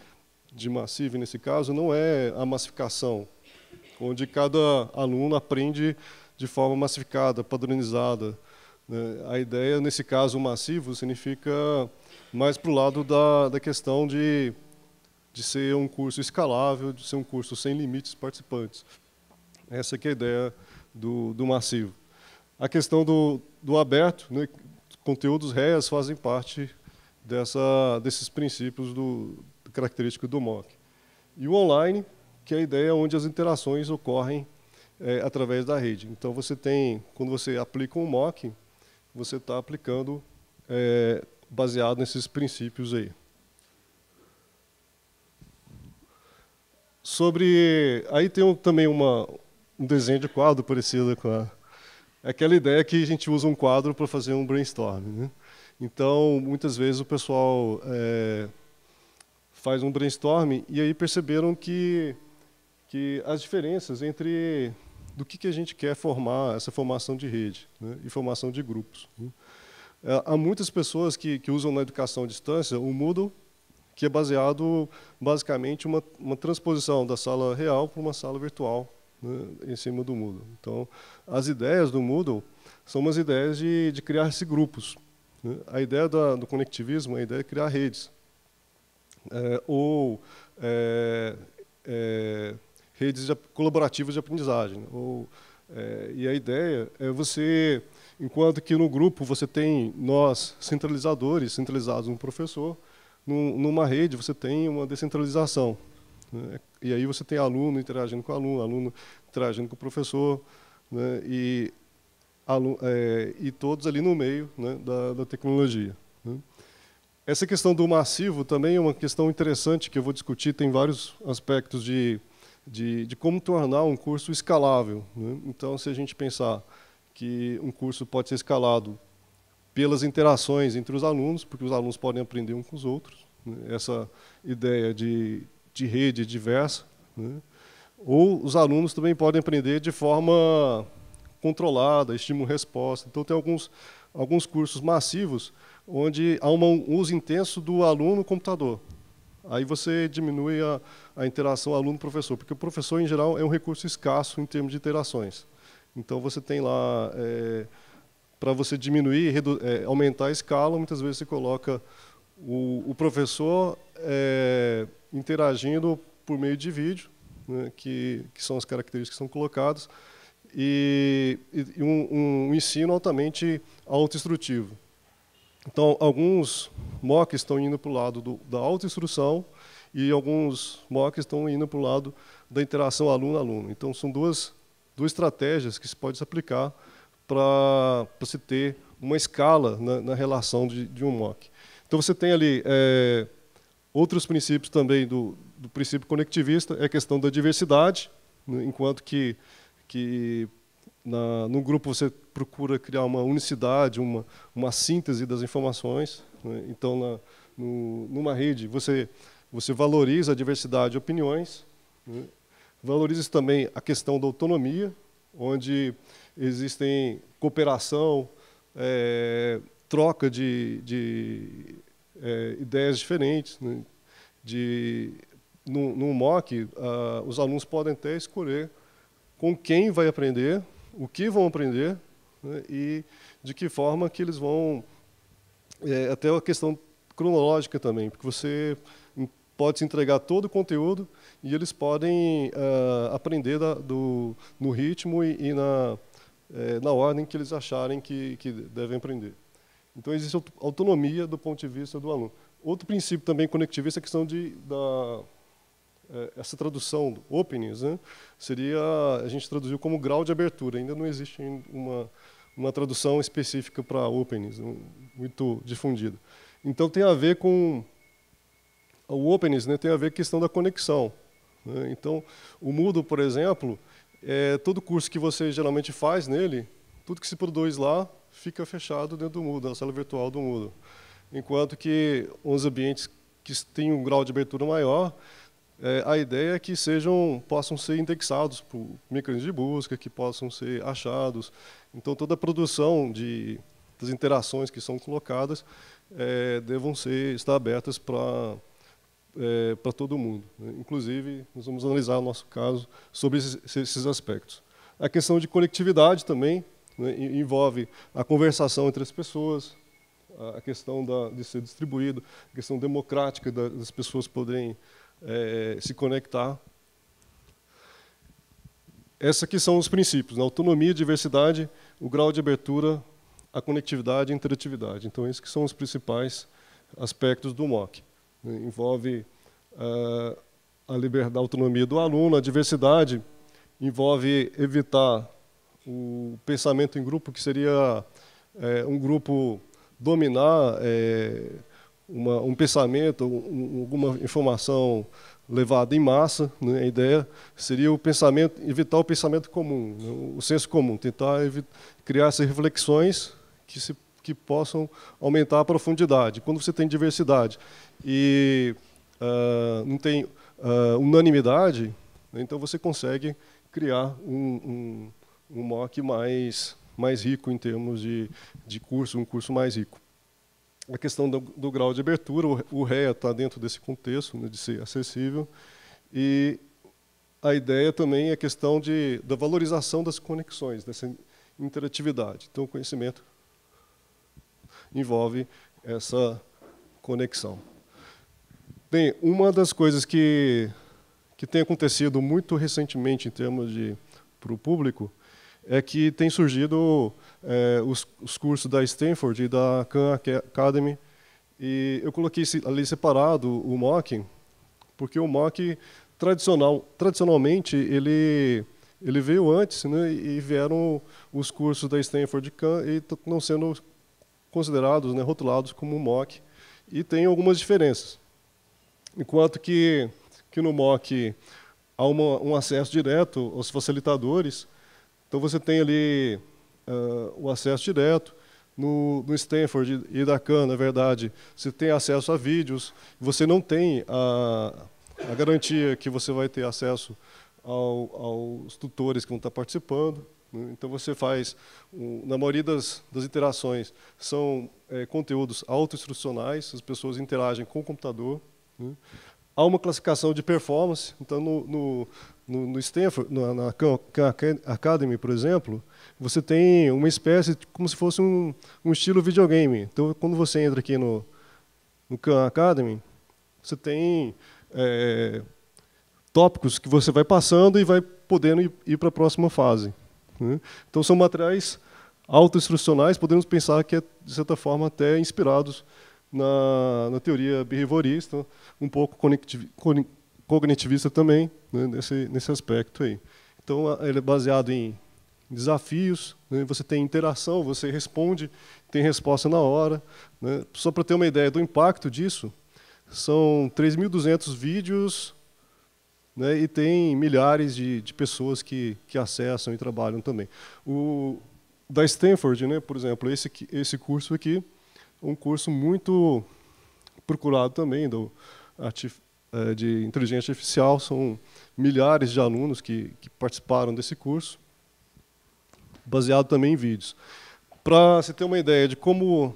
de massive, nesse caso, não é a massificação, onde cada aluno aprende de forma massificada, padronizada. Né? A ideia, nesse caso, massivo, significa mais para o lado da, da questão de, de ser um curso escalável, de ser um curso sem limites participantes. Essa que é a ideia do, do massivo. A questão do, do aberto, né, conteúdos REAs fazem parte dessa, desses princípios do característico do MOOC. E o online, que é a ideia onde as interações ocorrem é, através da rede. Então você tem, quando você aplica um mock, você está aplicando é, baseado nesses princípios aí. Sobre, aí tem um, também uma, um desenho de quadro parecido com a, aquela ideia que a gente usa um quadro para fazer um brainstorm. Né? Então, muitas vezes o pessoal é, faz um brainstorm e aí perceberam que, que as diferenças entre do que, que a gente quer formar, essa formação de rede né, e formação de grupos. Né. É, há muitas pessoas que, que usam na educação à distância o Moodle, que é baseado basicamente uma, uma transposição da sala real para uma sala virtual né, em cima do Moodle. Então, as ideias do Moodle são umas ideias de, de criar-se grupos. Né. A ideia da, do conectivismo, a ideia é criar redes. É, ou é, é, redes colaborativas de aprendizagem. Ou, é, e a ideia é você, enquanto que no grupo você tem nós centralizadores, centralizados no professor, numa rede você tem uma descentralização. Né? E aí você tem aluno interagindo com aluno, aluno interagindo com o professor, né? e, aluno, é, e todos ali no meio né? da, da, tecnologia. Né? Essa questão do massivo também é uma questão interessante que eu vou discutir, tem vários aspectos de de, de como tornar um curso escalável. Né? Então, se a gente pensar que um curso pode ser escalado pelas interações entre os alunos, porque os alunos podem aprender um com os outros, né? essa ideia de, de rede diversa, né? ou os alunos também podem aprender de forma controlada, estímulo-resposta. Então, tem alguns, alguns cursos massivos onde há um uso intenso do aluno no computador. Aí você diminui a, a interação aluno-professor, porque o professor, em geral, é um recurso escasso em termos de interações. Então, você tem lá, é, para você diminuir, é, aumentar a escala, muitas vezes você coloca o, o professor é, interagindo por meio de vídeo, né, que, que são as características que são colocadas, e, e um, um ensino altamente autoinstrutivo. Então, alguns MOOCs estão indo para o lado do, da autoinstrução e alguns MOOCs estão indo para o lado da interação aluno-aluno. Então, são duas, duas estratégias que se pode se aplicar para se ter uma escala na, na relação de, de, um MOOC. Então, você tem ali é, outros princípios também do, do princípio conectivista, é a questão da diversidade, né, enquanto que, que na, no grupo você procura criar uma unicidade, uma, uma síntese das informações. Né? Então, na, no, numa rede, você, você valoriza a diversidade de opiniões, né? valoriza também a questão da autonomia, onde existem cooperação, é, troca de, de é, ideias diferentes. Né? De, no, no MOOC, ah, os alunos podem até escolher com quem vai aprender o que vão aprender né, e de que forma que eles vão... É, até a questão cronológica também, porque você pode se entregar todo o conteúdo e eles podem uh, aprender da, do, no ritmo e, e na, é, na ordem que eles acharem que, que devem aprender. Então, existe autonomia do ponto de vista do aluno. Outro princípio também conectivista é a questão de, da, é, essa tradução openings né, seria a gente traduziu como grau de abertura. Ainda não existe uma uma tradução específica para openings muito difundida. Então tem a ver com o openness, né, tem a ver com a questão da conexão. Né? Então o Moodle, por exemplo, é, todo curso que você geralmente faz nele, tudo que se produz lá fica fechado dentro do Moodle, na sala virtual do Moodle. Enquanto que os ambientes que têm um grau de abertura maior, é, a ideia é que sejam, possam ser indexados por mecanismos de busca, que possam ser achados. Então, toda a produção de, das interações que são colocadas é, devam ser, estar abertas para é, para todo mundo. Né? Inclusive, nós vamos analisar o nosso caso sobre esses, esses aspectos. A questão de conectividade também né, envolve a conversação entre as pessoas, a questão da, de ser distribuído, a questão democrática das pessoas poderem é, se conectar. Esses aqui são os princípios: né? autonomia, diversidade, o grau de abertura, a conectividade e a interatividade. Então, esses que são os principais aspectos do MOOC. Né? Envolve uh, a liberdade, a autonomia do aluno, a diversidade, envolve evitar o pensamento em grupo, que seria é, um grupo dominar, é, uma, um pensamento, um, alguma informação levada em massa, né? a ideia seria o pensamento, evitar o pensamento comum, né? o senso comum, tentar criar essas reflexões que, se, que possam aumentar a profundidade. Quando você tem diversidade e uh, não tem uh, unanimidade, né? então você consegue criar um, um, um, MOOC mais, mais rico em termos de, de curso, um curso mais rico a questão do, do grau de abertura, o, o REA está dentro desse contexto né, de ser acessível, e a ideia também é a questão de, da valorização das conexões, dessa interatividade. Então, o conhecimento envolve essa conexão. Bem, uma das coisas que, que tem acontecido muito recentemente em termos de para o público é que tem surgido é, os, os, cursos da Stanford e da Khan Academy. E eu coloquei ali separado o mock, porque o mock tradicional, tradicionalmente ele ele veio antes, né, e vieram os cursos da Stanford e Khan e não sendo considerados, né, rotulados como mock, e tem algumas diferenças. Enquanto que que no mock há uma, um acesso direto aos facilitadores, então você tem ali uh, o acesso direto. No, no Stanford e da CAN, na verdade, você tem acesso a vídeos, você não tem a, a garantia que você vai ter acesso ao, aos tutores que vão estar participando. Né? Então, você faz, na maioria das, das interações, são é, conteúdos autoinstrucionais, as pessoas interagem com o computador. Né? há uma classificação de performance. Então, no, no, no, no Stanford, na, na Khan Academy, por exemplo, você tem uma espécie de, como se fosse um, um estilo videogame. Então, quando você entra aqui no, no Khan Academy, você tem é, tópicos que você vai passando e vai podendo ir, ir para a próxima fase. Né? Então, são materiais autoinstrucionais, podemos pensar que, é, de certa forma, até inspirados na, na teoria behaviorista, um pouco cognitivista também, né, nesse, nesse aspecto aí. Então, ele é baseado em desafios, né, você tem interação, você responde, tem resposta na hora. Né. Só para ter uma ideia do impacto disso, são 3.200 vídeos né, e tem milhares de, de pessoas que, que, acessam e trabalham também. O, da Stanford, né, por exemplo, esse, esse curso aqui um curso muito procurado também do eh, de inteligência artificial. São milhares de alunos que, que participaram desse curso, baseado também em vídeos. Para você ter uma ideia de como,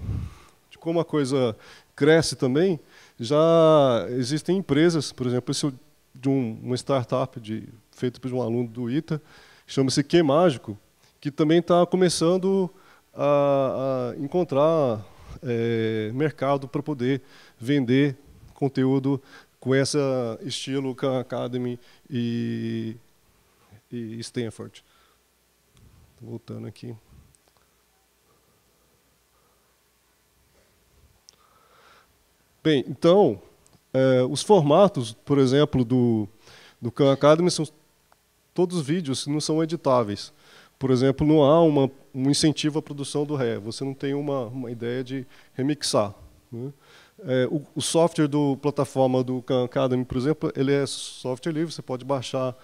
de como a coisa cresce também, já existem empresas, por exemplo, esse é de um, uma startup de, feito por um aluno do ITA, chama-se Que Mágico, que também está começando a, a encontrar é, mercado para poder vender conteúdo com esse estilo Khan Academy e, e Stanford. Tô voltando aqui. Bem, então, é, os formatos, por exemplo, do, do Khan Academy são todos vídeos que não são editáveis. Por exemplo, não há uma um incentivo à produção do ré. Você não tem uma, uma ideia de remixar. Né? É, o, o, software do plataforma do Khan Academy, por exemplo, ele é software livre, você pode baixar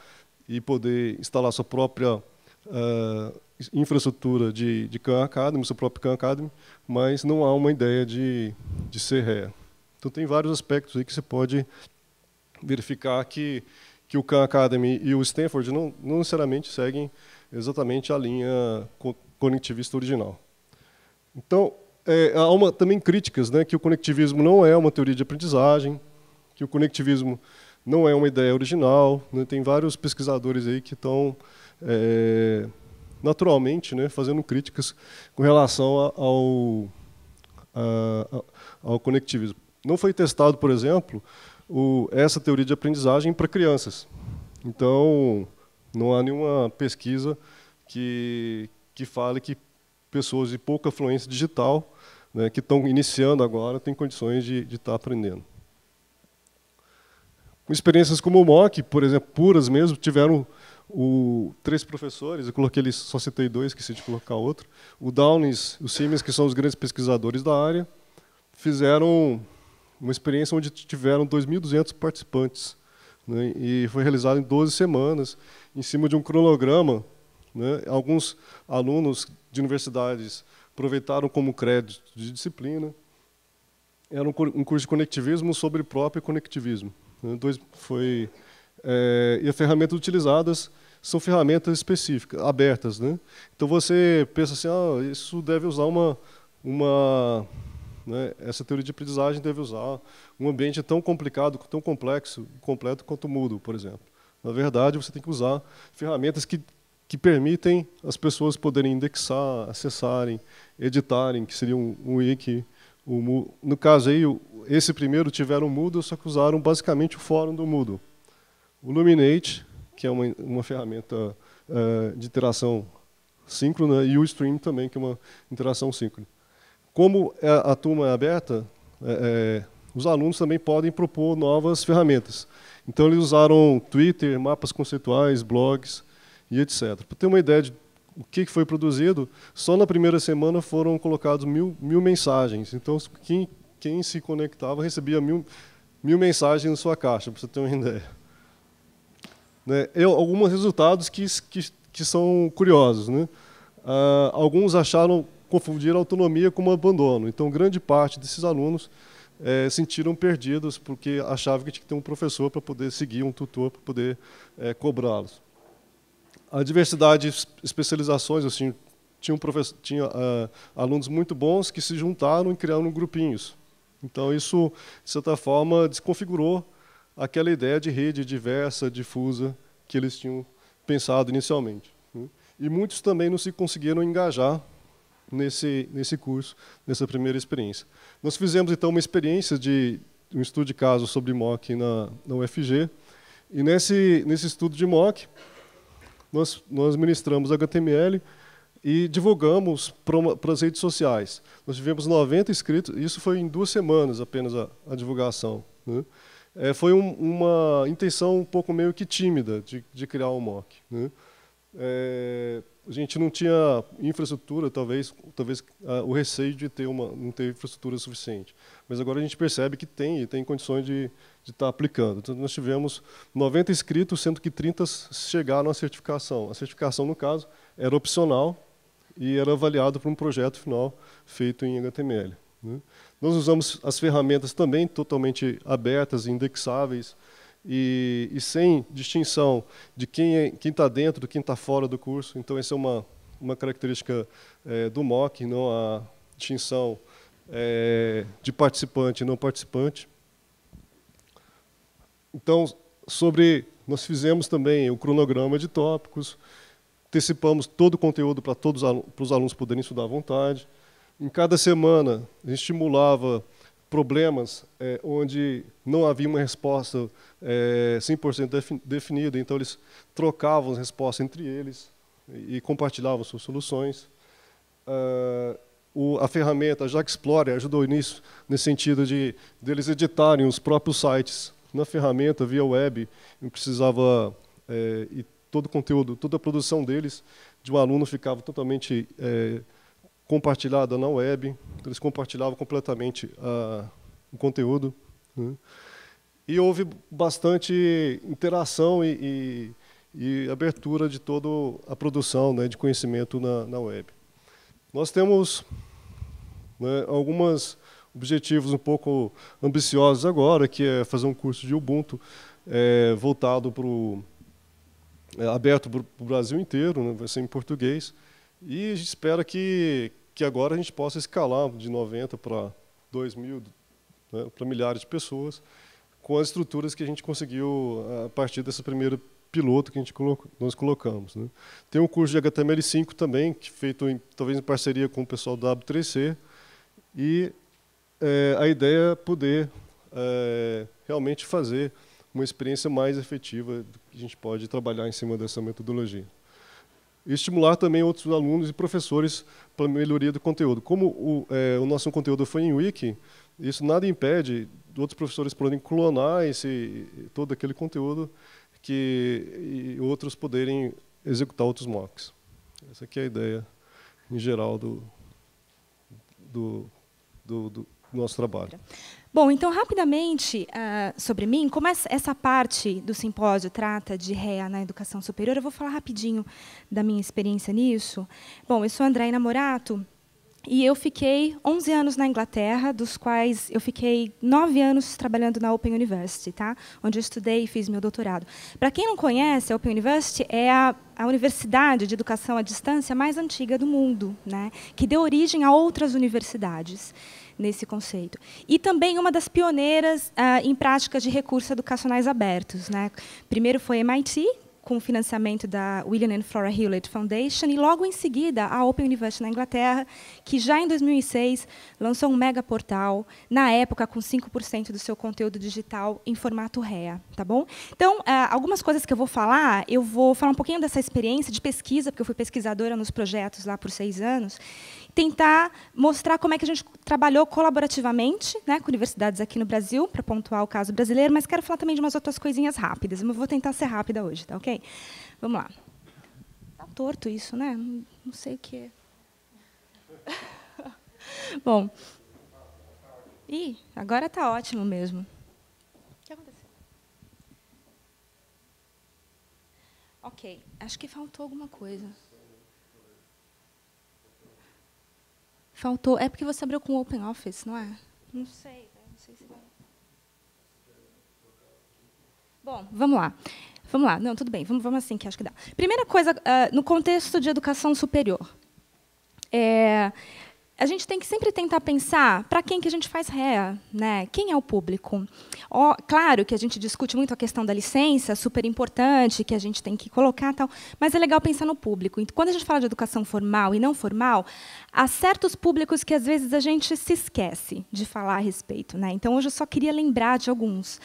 e poder instalar sua própria uh, infraestrutura de, de Khan Academy, seu próprio Khan Academy, mas não há uma ideia de, de ser ré. Então tem vários aspectos aí que você pode verificar que, que o Khan Academy e o Stanford não, não necessariamente seguem exatamente a linha conectivista original. Então, é, há uma, também críticas né, que o conectivismo não é uma teoria de aprendizagem, que o conectivismo não é uma ideia original. Né, tem vários pesquisadores aí que estão, é, naturalmente, né, fazendo críticas com relação a, ao, a, ao conectivismo. Não foi testado, por exemplo, o, essa teoria de aprendizagem para crianças. Então, não há nenhuma pesquisa que, que fale que pessoas de pouca fluência digital, né, que estão iniciando agora, têm condições de estar tá aprendendo. Com experiências como o MOOC, por exemplo, puras mesmo, tiveram o, três professores, eu coloquei eles, só citei dois, esqueci de colocar outro, o Downes, o Siemens, que são os grandes pesquisadores da área, fizeram uma experiência onde tiveram 2.200 participantes, né, e foi realizado em 12 semanas, em cima de um cronograma né? Alguns alunos de universidades aproveitaram como crédito de disciplina. Era um curso de conectivismo sobre próprio conectivismo. Né? Dois, foi, é, e as ferramentas utilizadas são ferramentas específicas, abertas. Né? Então você pensa assim, ah, isso deve usar uma... uma né? essa teoria de aprendizagem deve usar um ambiente tão complicado, tão complexo, completo quanto o Moodle, por exemplo. Na verdade, você tem que usar ferramentas que que permitem as pessoas poderem indexar, acessarem, editarem, que seria um, um wiki. Um, no caso aí, esse primeiro tiveram o Moodle, só que usaram basicamente o fórum do Moodle. O Luminate, que é uma, uma ferramenta uh, de interação síncrona, e o Stream também, que é uma interação síncrona. Como a, é, a turma é aberta, é, é, os alunos também podem propor novas ferramentas. Então, eles usaram Twitter, mapas conceituais, blogs, e etc. Para ter uma ideia de o que foi produzido, só na primeira semana foram colocados mil, mil mensagens. Então, quem, quem se conectava recebia mil, mil mensagens na sua caixa, para você ter uma ideia. Né? Eu, alguns resultados que, que, que são curiosos. Né? Ah, alguns acharam confundir autonomia com abandono. Então, grande parte desses alunos é, sentiram perdidos porque achavam que tinha que ter um professor para poder seguir, um tutor para poder é, cobrá-los a diversidade de especializações, assim, tinha, um professor, tinha uh, alunos muito bons que se juntaram e criaram grupinhos. Então, isso, de certa forma, desconfigurou aquela ideia de rede diversa, difusa, que eles tinham pensado inicialmente. Né? E muitos também não se conseguiram engajar nesse, nesse curso, nessa primeira experiência. Nós fizemos, então, uma experiência de um estudo de caso sobre MOC na, na UFG, e nesse, nesse estudo de MOC, nós, nós ministramos HTML e divulgamos para as redes sociais. Nós tivemos 90 inscritos, isso foi em duas semanas apenas a, a divulgação. Né? É, foi um, uma intenção um pouco meio que tímida de, de criar o um mock. Né? É, a gente não tinha infraestrutura, talvez, talvez ah, o receio de ter uma, não ter infraestrutura suficiente mas agora a gente percebe que tem e tem condições de, estar tá aplicando. Então, nós tivemos 90 inscritos, sendo que 30 chegaram à certificação. A certificação, no caso, era opcional e era avaliado por um projeto final feito em HTML. Né? Nós usamos as ferramentas também totalmente abertas, indexáveis, e, e, sem distinção de quem é, está dentro, do quem está fora do curso. Então, essa é uma, uma característica é, do MOOC, não a distinção é, de participante e não participante. Então, sobre nós fizemos também o cronograma de tópicos, antecipamos todo o conteúdo para todos para os alunos poderem estudar à vontade. Em cada semana, a gente estimulava problemas é, onde não havia uma resposta é, 100% definida, então eles trocavam as respostas entre eles e, e compartilhavam suas soluções. Uh, o, a ferramenta, a Jack Explorer, ajudou nisso, nesse sentido de deles de editarem os próprios sites na ferramenta, via web, não precisava, é, e todo o conteúdo, toda a produção deles, de um aluno ficava totalmente é, compartilhada na web, eles compartilhavam completamente a, o conteúdo. Né? E houve bastante interação e, e, e abertura de toda a produção né, de conhecimento na, na web. Nós temos né, alguns objetivos um pouco ambiciosos agora, que é fazer um curso de Ubuntu é, voltado para o é, aberto para o Brasil inteiro, né, vai ser em português, e a gente espera que, que agora a gente possa escalar de 90 para 2 mil, né, para milhares de pessoas, com as estruturas que a gente conseguiu a partir dessa primeira piloto que a gente colocou, nós colocamos. Né? Tem um curso de HTML5 também, que feito em, talvez em parceria com o pessoal da W3C, e é, a ideia é poder é, realmente fazer uma experiência mais efetiva que a gente pode trabalhar em cima dessa metodologia. E estimular também outros alunos e professores para a melhoria do conteúdo. Como o, é, o nosso conteúdo foi em wiki, isso nada impede outros professores poderem clonar esse, todo aquele conteúdo que e outros poderem executar outros mocks. Essa aqui é a ideia em geral do, do, do, do nosso trabalho. Bom, então, rapidamente, uh, sobre mim, como essa parte do simpósio trata de REA na educação superior, eu vou falar rapidinho da minha experiência nisso. Bom, eu sou Andréia Namorato. E eu fiquei 11 anos na Inglaterra, dos quais eu fiquei 9 anos trabalhando na Open University, tá? onde eu estudei e fiz meu doutorado. Para quem não conhece, a Open University é a, a, universidade de educação à distância mais antiga do mundo, né? que deu origem a outras universidades nesse conceito. E também uma das pioneiras ah, em práticas de recursos educacionais abertos. Né? Primeiro foi MIT, com o financiamento da William and Flora Hewlett Foundation e logo em seguida a Open University na Inglaterra, que já em 2006 lançou um mega portal, na época com 5% do seu conteúdo digital em formato REA, tá bom? Então, eh, algumas coisas que eu vou falar, eu vou falar um pouquinho dessa experiência de pesquisa, porque eu fui pesquisadora nos projetos lá por seis anos, tentar mostrar como é que a gente trabalhou colaborativamente né, com universidades aqui no Brasil, para pontuar o caso brasileiro, mas quero falar também de umas outras coisinhas rápidas. Eu vou tentar ser rápida hoje, tá ok? Vamos lá. Está torto isso, né? Não sei o que é. Bom. Ih, agora está ótimo mesmo. O que aconteceu? Ok, acho que faltou alguma coisa. Faltou. É porque você abriu com o Open Office, não é? Não sei. Né? Não sei se Bom, vamos lá. Vamos lá. Não, tudo bem. Vamos, vamos assim, que acho que dá. Primeira coisa, uh, no contexto de educação superior. É, a gente tem que sempre tentar pensar para quem que a gente faz ré, né? Quem é o público? Oh, claro que a gente discute muito a questão da licença, super importante, que a gente tem que colocar tal, mas é legal pensar no público. Então, quando a gente fala de educação formal e não formal, há certos públicos que às vezes a gente se esquece de falar a respeito, né? Então hoje eu só queria lembrar de alguns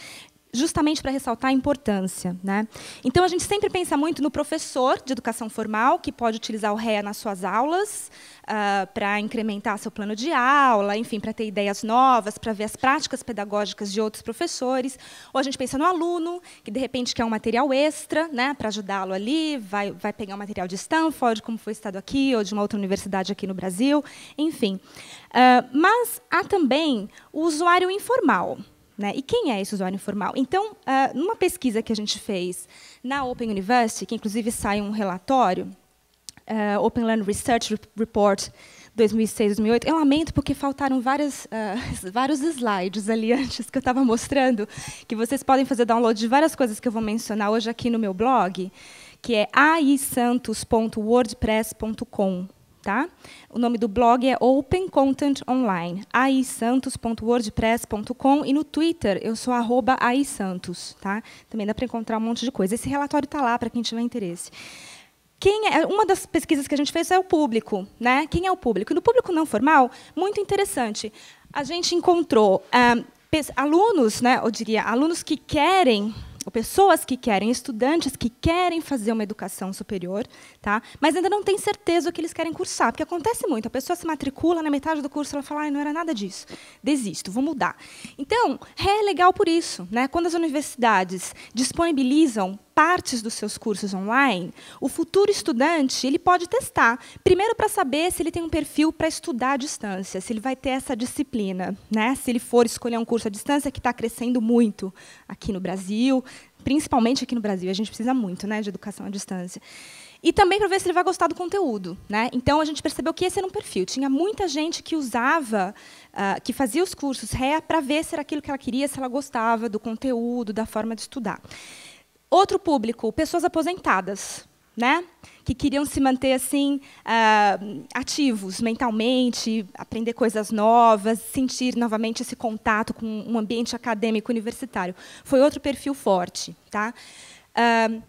justamente para ressaltar a importância. Né? Então, a gente sempre pensa muito no professor de educação formal, que pode utilizar o REA nas suas aulas, uh, ah, para incrementar seu plano de aula, enfim, para ter ideias novas, para ver as práticas pedagógicas de outros professores. Ou a gente pensa no aluno, que de repente quer um material extra né, para ajudá-lo ali, vai, vai pegar um material de Stanford, como foi estado aqui, ou de uma outra universidade aqui no Brasil, enfim. Uh, mas há também o usuário informal. Né? E quem é esse usuário informal? Então, uh, numa pesquisa que a gente fez na Open University, que inclusive sai um relatório, uh, Open Learn Research Report 2006-2008, eu lamento porque faltaram várias, uh, vários slides ali antes que eu estava mostrando, que vocês podem fazer download de várias coisas que eu vou mencionar hoje aqui no meu blog, que é aisantos.wordpress.com tá? O nome do blog é Open Content Online, aisantos.wordpress.com e no Twitter eu sou arroba aisantos, tá? Também dá para encontrar um monte de coisa. Esse relatório está lá para quem tiver interesse. Quem é, uma das pesquisas que a gente fez é o público, né? Quem é o público? no público não formal, muito interessante. A gente encontrou ah, alunos, né? Eu diria alunos que querem ou pessoas que querem, estudantes que querem fazer uma educação superior, tá? mas ainda não têm certeza o que eles querem cursar, porque acontece muito, a pessoa se matricula, na metade do curso ela fala, ah, não era nada disso, desisto, vou mudar. Então, é legal por isso. Né? Quando as universidades disponibilizam partes dos seus cursos online, o futuro estudante ele pode testar. Primeiro para saber se ele tem um perfil para estudar à distância, se ele vai ter essa disciplina, né? Se ele for escolher um curso à distância que está crescendo muito aqui no Brasil, principalmente aqui no Brasil, a gente precisa muito, né, de educação à distância. E também para ver se ele vai gostar do conteúdo. Né? Então, a gente percebeu que esse era um perfil. Tinha muita gente que usava, uh, que fazia os cursos REA para ver se era aquilo que ela queria, se ela gostava do conteúdo, da forma de estudar. Outro público, pessoas aposentadas, né? que queriam se manter assim uh, ativos mentalmente, aprender coisas novas, sentir novamente esse contato com um ambiente acadêmico universitário. Foi outro perfil forte, tá? Uh,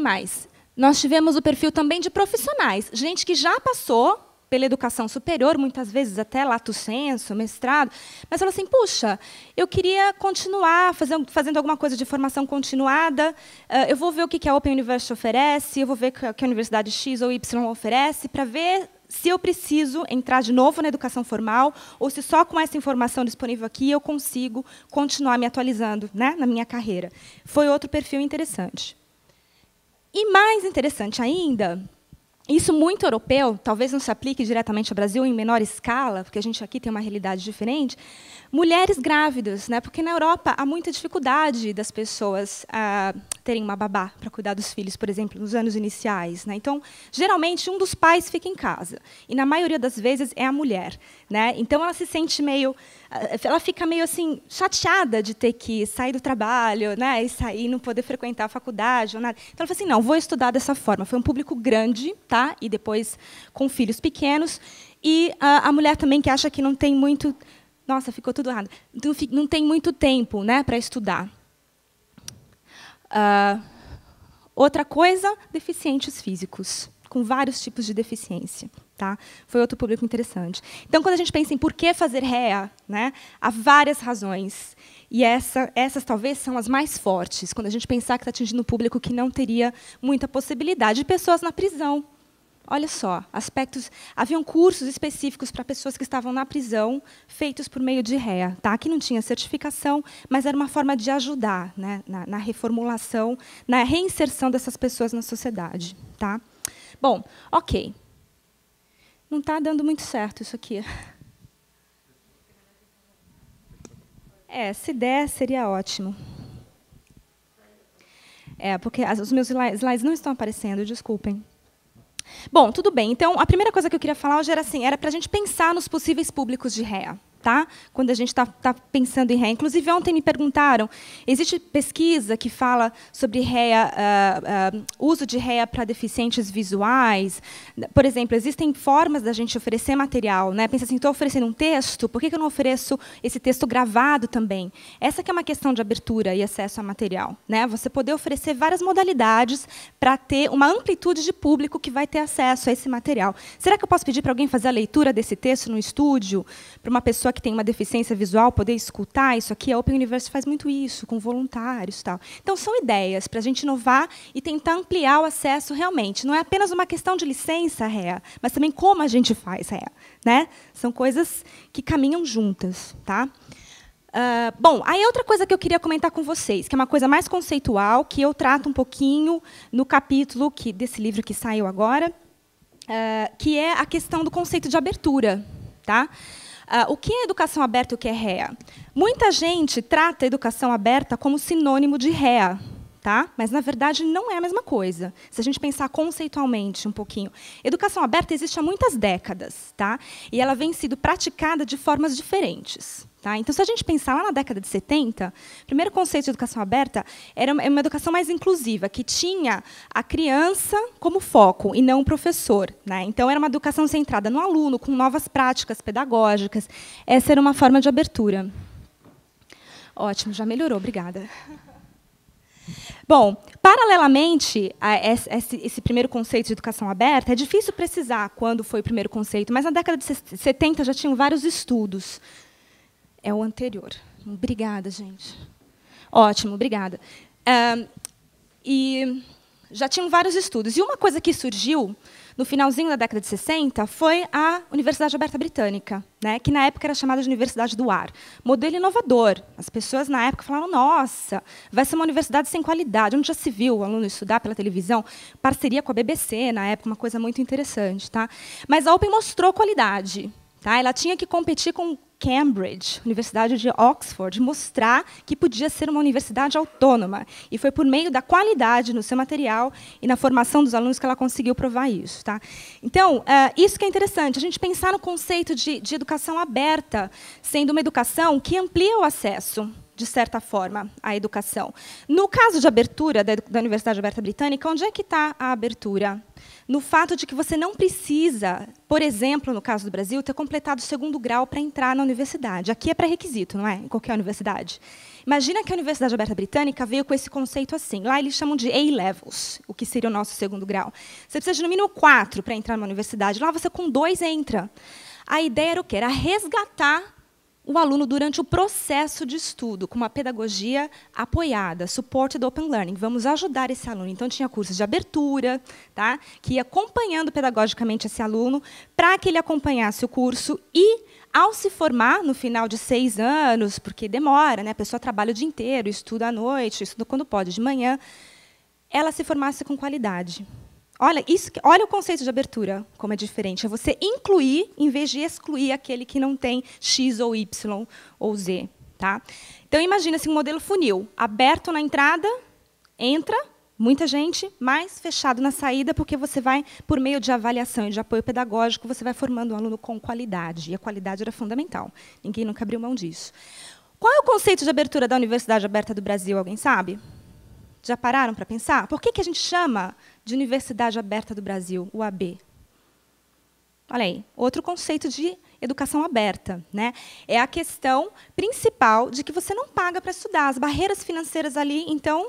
mais? Nós tivemos o perfil também de profissionais, gente que já passou pela educação superior, muitas vezes até lato senso, mestrado, mas falou assim: puxa, eu queria continuar fazendo, fazendo alguma coisa de formação continuada, eh, eu vou ver o que a Open University oferece, eu vou ver o que a Universidade X ou Y oferece, para ver se eu preciso entrar de novo na educação formal ou se só com essa informação disponível aqui eu consigo continuar me atualizando né, na minha carreira. Foi outro perfil interessante. E mais interessante ainda, isso muito europeu, talvez não se aplique diretamente ao Brasil em menor escala, porque a gente aqui tem uma realidade diferente. Mulheres grávidas, né? Porque na Europa há muita dificuldade das pessoas ah, terem uma babá para cuidar dos filhos, por exemplo, nos anos iniciais, né? Então, geralmente um dos pais fica em casa e na maioria das vezes é a mulher, né? Então ela se sente meio ela fica meio assim chateada de ter que sair do trabalho, né, e sair não poder frequentar a faculdade ou nada. Então ela falou assim, não, vou estudar dessa forma. Foi um público grande, tá? E depois com filhos pequenos e a, a mulher também que acha que não tem muito, nossa, ficou tudo errado, não, não tem muito tempo, né, para estudar. Uh, outra coisa, deficientes físicos, com vários tipos de deficiência. Tá? Foi outro público interessante. Então, quando a gente pensa em por que fazer REA, né, há várias razões. E essa, essas talvez são as mais fortes, quando a gente pensar que está atingindo um público que não teria muita possibilidade. Pessoas na prisão. Olha só, aspectos. Haviam cursos específicos para pessoas que estavam na prisão, feitos por meio de REA, tá? que não tinha certificação, mas era uma forma de ajudar né, na, na reformulação, na reinserção dessas pessoas na sociedade. Tá? Bom, ok não está dando muito certo isso aqui. É, se der, seria ótimo. É, porque os meus slides não estão aparecendo, desculpem. Bom, tudo bem. Então, a primeira coisa que eu queria falar hoje era assim, era para a gente pensar nos possíveis públicos de REA tá? Quando a gente está tá pensando em ré. Inclusive, ontem me perguntaram, existe pesquisa que fala sobre réa, uh, uh, uso de ré para deficientes visuais? Por exemplo, existem formas da gente oferecer material, né? Pensa assim, estou oferecendo um texto, por que, que eu não ofereço esse texto gravado também? Essa que é uma questão de abertura e acesso a material, né? Você poder oferecer várias modalidades para ter uma amplitude de público que vai ter acesso a esse material. Será que eu posso pedir para alguém fazer a leitura desse texto no estúdio, para uma pessoa pessoa que tem uma deficiência visual poder escutar isso aqui, a Open Universe faz muito isso, com voluntários e tal. Então, são ideias para a gente inovar e tentar ampliar o acesso realmente. Não é apenas uma questão de licença, Réa, mas também como a gente faz, Réa. Né? São coisas que caminham juntas. Tá? Uh, bom, aí outra coisa que eu queria comentar com vocês, que é uma coisa mais conceitual, que eu trato um pouquinho no capítulo que, desse livro que saiu agora, uh, que é a questão do conceito de abertura. Tá? Uh, o que é educação aberta e o que é REA? Muita gente trata a educação aberta como sinônimo de REA. Tá? Mas, na verdade, não é a mesma coisa. Se a gente pensar conceitualmente um pouquinho. Educação aberta existe há muitas décadas. Tá? E ela vem sendo praticada de formas diferentes. Tá? Então, se a gente pensar lá na década de 70, o primeiro conceito de educação aberta era uma educação mais inclusiva, que tinha a criança como foco e não o professor. Né? Então, era uma educação centrada no aluno, com novas práticas pedagógicas. Essa era uma forma de abertura. Ótimo, já melhorou, obrigada. Bom, paralelamente a esse, primeiro conceito de educação aberta, é difícil precisar quando foi o primeiro conceito, mas na década de 70 já tinham vários estudos é o anterior. Obrigada, gente. Ótimo, obrigada. É, e já tinham vários estudos. E uma coisa que surgiu no finalzinho da década de 60 foi a Universidade Aberta Britânica, né, que na época era chamada de Universidade do Ar. Modelo inovador. As pessoas na época falaram: nossa, vai ser uma universidade sem qualidade, onde já se viu o aluno estudar pela televisão, parceria com a BBC na época, uma coisa muito interessante. Tá? Mas a Open mostrou qualidade. Tá? Ela tinha que competir com Cambridge, Universidade de Oxford, mostrar que podia ser uma universidade autônoma. E foi por meio da qualidade no seu material e na formação dos alunos que ela conseguiu provar isso. Tá? Então, é, isso que é interessante, a gente pensar no conceito de, de educação aberta, sendo uma educação que amplia o acesso de certa forma, a educação. No caso de abertura da, da Universidade Aberta Britânica, onde é que está a abertura no fato de que você não precisa, por exemplo, no caso do Brasil, ter completado o segundo grau para entrar na universidade. Aqui é pré-requisito, não é? Em qualquer universidade. Imagina que a Universidade Aberta Britânica veio com esse conceito assim. Lá eles chamam de A-levels, o que seria o nosso segundo grau. Você precisa de no mínimo quatro para entrar na universidade. Lá você com dois entra. A ideia era o quê? Era resgatar o aluno durante o processo de estudo, com uma pedagogia apoiada, suporte do Open Learning. Vamos ajudar esse aluno. Então, tinha cursos de abertura, tá? que ia acompanhando pedagogicamente esse aluno, para que ele acompanhasse o curso e, ao se formar, no final de seis anos, porque demora, né? a pessoa trabalha o dia inteiro, estuda à noite, estuda quando pode, de manhã, ela se formasse com qualidade. Olha, isso, olha o conceito de abertura, como é diferente. É você incluir em vez de excluir aquele que não tem X ou Y ou Z. Tá? Então, imagina se um modelo funil. Aberto na entrada, entra muita gente, mas fechado na saída, porque você vai, por meio de avaliação e de apoio pedagógico, você vai formando um aluno com qualidade. E a qualidade era fundamental. Ninguém nunca abriu mão disso. Qual é o conceito de abertura da Universidade Aberta do Brasil? Alguém sabe? Já pararam para pensar? Por que, que a gente chama de Universidade Aberta do Brasil, o AB. Olha aí, outro conceito de educação aberta, né? É a questão principal de que você não paga para estudar, as barreiras financeiras ali, então,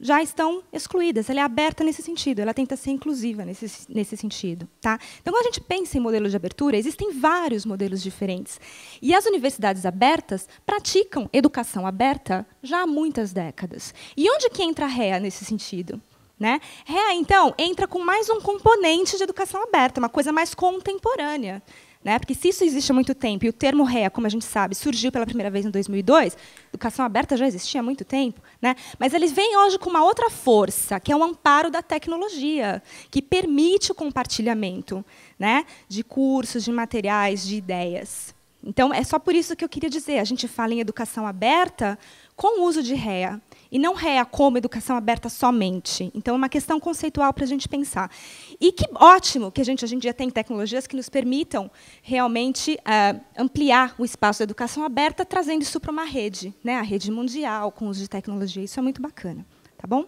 já estão excluídas. Ela é aberta nesse sentido, ela tenta ser inclusiva nesse, nesse sentido. Tá? Então, quando a gente pensa em modelo de abertura, existem vários modelos diferentes. E as universidades abertas praticam educação aberta já há muitas décadas. E onde que entra a REA nesse sentido? Né? É, então, entra com mais um componente de educação aberta, uma coisa mais contemporânea. Né? Porque se isso existe há muito tempo, e o termo REA, como a gente sabe, surgiu pela primeira vez em 2002, educação aberta já existia há muito tempo, né? mas ele vem hoje com uma outra força, que é o amparo da tecnologia, que permite o compartilhamento né? de cursos, de materiais, de ideias. Então, é só por isso que eu queria dizer, a gente fala em educação aberta com o uso de REA, e não REA é como educação aberta somente. Então, é uma questão conceitual para a gente pensar. E que ótimo que a gente hoje em dia tem tecnologias que nos permitam realmente uh, ampliar o espaço da educação aberta, trazendo isso para uma rede, né? a rede mundial, com uso de tecnologia. Isso é muito bacana. Tá bom?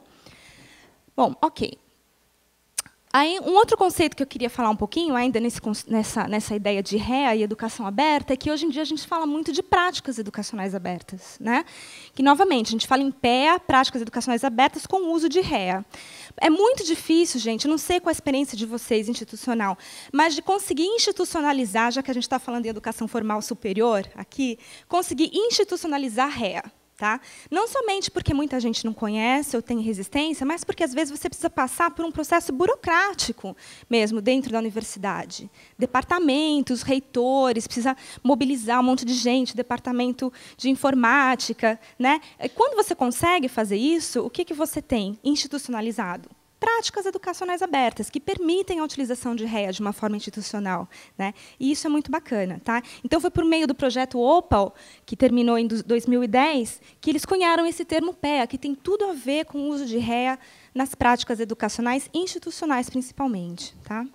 Bom, ok. Aí, um outro conceito que eu queria falar um pouquinho, ainda nesse, nessa, nessa ideia de REA e educação aberta, é que hoje em dia a gente fala muito de práticas educacionais abertas. Né? Que, novamente, a gente fala em PEA, práticas educacionais abertas, com o uso de REA. É muito difícil, gente, não sei qual a experiência de vocês institucional, mas de conseguir institucionalizar, já que a gente está falando em educação formal superior aqui, conseguir institucionalizar REA. Tá? Não somente porque muita gente não conhece ou tem resistência, mas porque às vezes você precisa passar por um processo burocrático mesmo dentro da universidade. Departamentos, reitores, precisa mobilizar um monte de gente, departamento de informática. Né? É, quando você consegue fazer isso, o que, que você tem institucionalizado? práticas educacionais abertas, que permitem a utilização de REA de uma forma institucional. Né? E isso é muito bacana. Tá? Então, foi por meio do projeto OPAL, que terminou em 2010, que eles cunharam esse termo PEA, que tem tudo a ver com o uso de REA nas práticas educacionais institucionais, principalmente. Tá?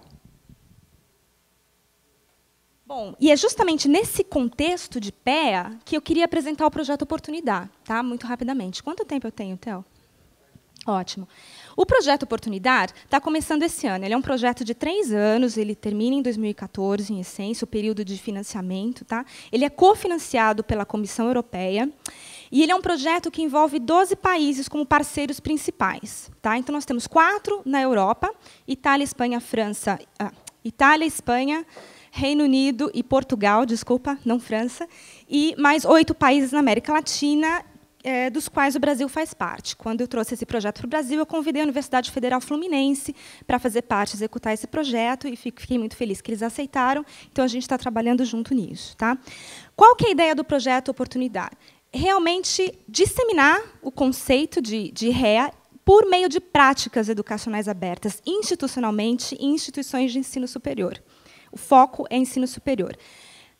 Bom, e é justamente nesse contexto de PEA que eu queria apresentar o projeto Oportunidade, tá? Muito rapidamente. Quanto tempo eu tenho, Théo? Ótimo. O projeto Oportunidade está começando esse ano. Ele é um projeto de três anos, ele termina em 2014, em essência, o período de financiamento. Tá? Ele é cofinanciado pela Comissão Europeia. E ele é um projeto que envolve 12 países como parceiros principais. Tá? Então, nós temos quatro na Europa: Itália, Espanha, França. Ah, Itália, Espanha, Reino Unido e Portugal, desculpa, não França, e mais oito países na América Latina é, dos quais o Brasil faz parte. Quando eu trouxe esse projeto para o Brasil, eu convidei a Universidade Federal Fluminense para fazer parte, executar esse projeto, e fiquei muito feliz que eles aceitaram. Então, a gente está trabalhando junto nisso. Tá? Qual que é a ideia do projeto Oportunidade? Realmente disseminar o conceito de, de REA por meio de práticas educacionais abertas, institucionalmente, em instituições de ensino superior. O foco é ensino superior.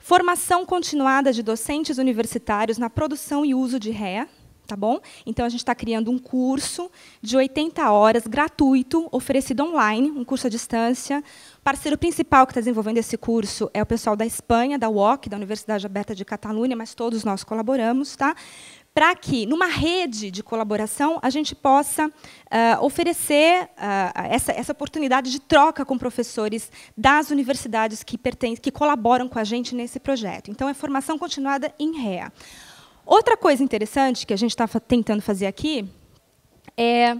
Formação continuada de docentes universitários na produção e uso de ré, tá bom? Então a gente está criando um curso de 80 horas gratuito, oferecido online, um curso à distância. O parceiro principal que está desenvolvendo esse curso é o pessoal da Espanha, da UOC, da Universidade Aberta de Catalunha, mas todos nós colaboramos, tá? para que, numa rede de colaboração, a gente possa uh, oferecer uh, essa, essa, oportunidade de troca com professores das universidades que, pertencem, que colaboram com a gente nesse projeto. Então, é formação continuada em REA. Outra coisa interessante que a gente está tentando fazer aqui é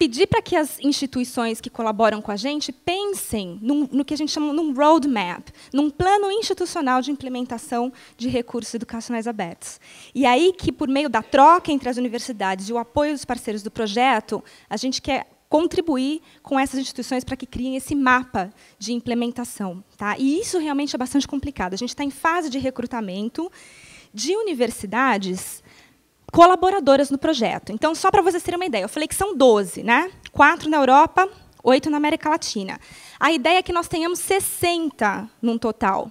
pedir para que as instituições que colaboram com a gente pensem num, no que a gente chama de um roadmap, num plano institucional de implementação de recursos educacionais abertos. E aí que, por meio da troca entre as universidades e o apoio dos parceiros do projeto, a gente quer contribuir com essas instituições para que criem esse mapa de implementação. Tá? E isso realmente é bastante complicado. A gente está em fase de recrutamento de universidades colaboradoras no projeto. Então, só para vocês terem uma ideia, eu falei que são 12, né? Quatro na Europa, oito na América Latina. A ideia é que nós tenhamos 60 num total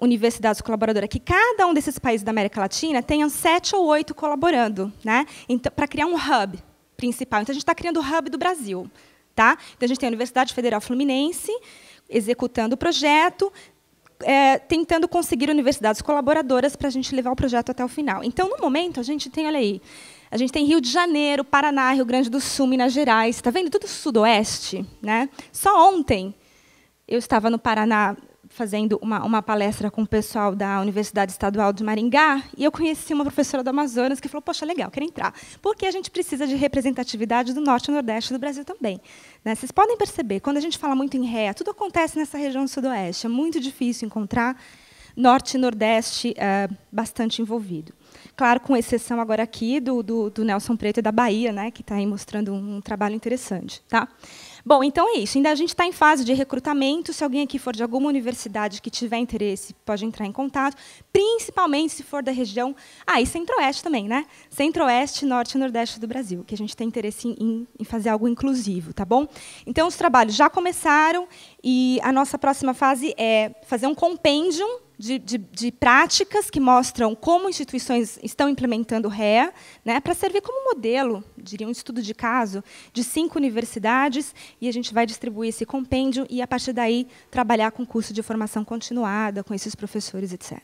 universidades colaboradoras, que cada um desses países da América Latina tenha sete ou oito colaborando, né? Então, para criar um hub principal. Então, a gente está criando o hub do Brasil, tá? Então, a gente tem a Universidade Federal Fluminense executando o projeto, é, tentando conseguir universidades colaboradoras para a gente levar o projeto até o final. Então, no momento, a gente tem, olha aí, a gente tem Rio de Janeiro, Paraná, Rio Grande do Sul, Minas Gerais, está vendo? Tudo sudoeste. Né? Só ontem eu estava no Paraná fazendo uma, uma palestra com o pessoal da Universidade Estadual de Maringá e eu conheci uma professora do Amazonas que falou: Poxa, legal, quero entrar. Porque a gente precisa de representatividade do Norte e Nordeste do Brasil também. Né? Vocês podem perceber, quando a gente fala muito em ré, tudo acontece nessa região sudoeste. É muito difícil encontrar Norte e Nordeste eh, bastante envolvido. Claro, com exceção agora aqui do, do, do Nelson Preto e da Bahia, né, que está aí mostrando um, um trabalho interessante. Tá? Bom, então é isso. Ainda a gente está em fase de recrutamento. Se alguém aqui for de alguma universidade que tiver interesse, pode entrar em contato. Principalmente se for da região. Ah, e Centro-Oeste também, né? Centro-Oeste, Norte e Nordeste do Brasil, que a gente tem interesse em, em fazer algo inclusivo, tá bom? Então, os trabalhos já começaram e a nossa próxima fase é fazer um compêndio de, de, de práticas que mostram como instituições estão implementando o REA, né, para servir como modelo, diria um estudo de caso, de cinco universidades, e a gente vai distribuir esse compêndio e, a partir daí, trabalhar com curso de formação continuada, com esses professores, etc.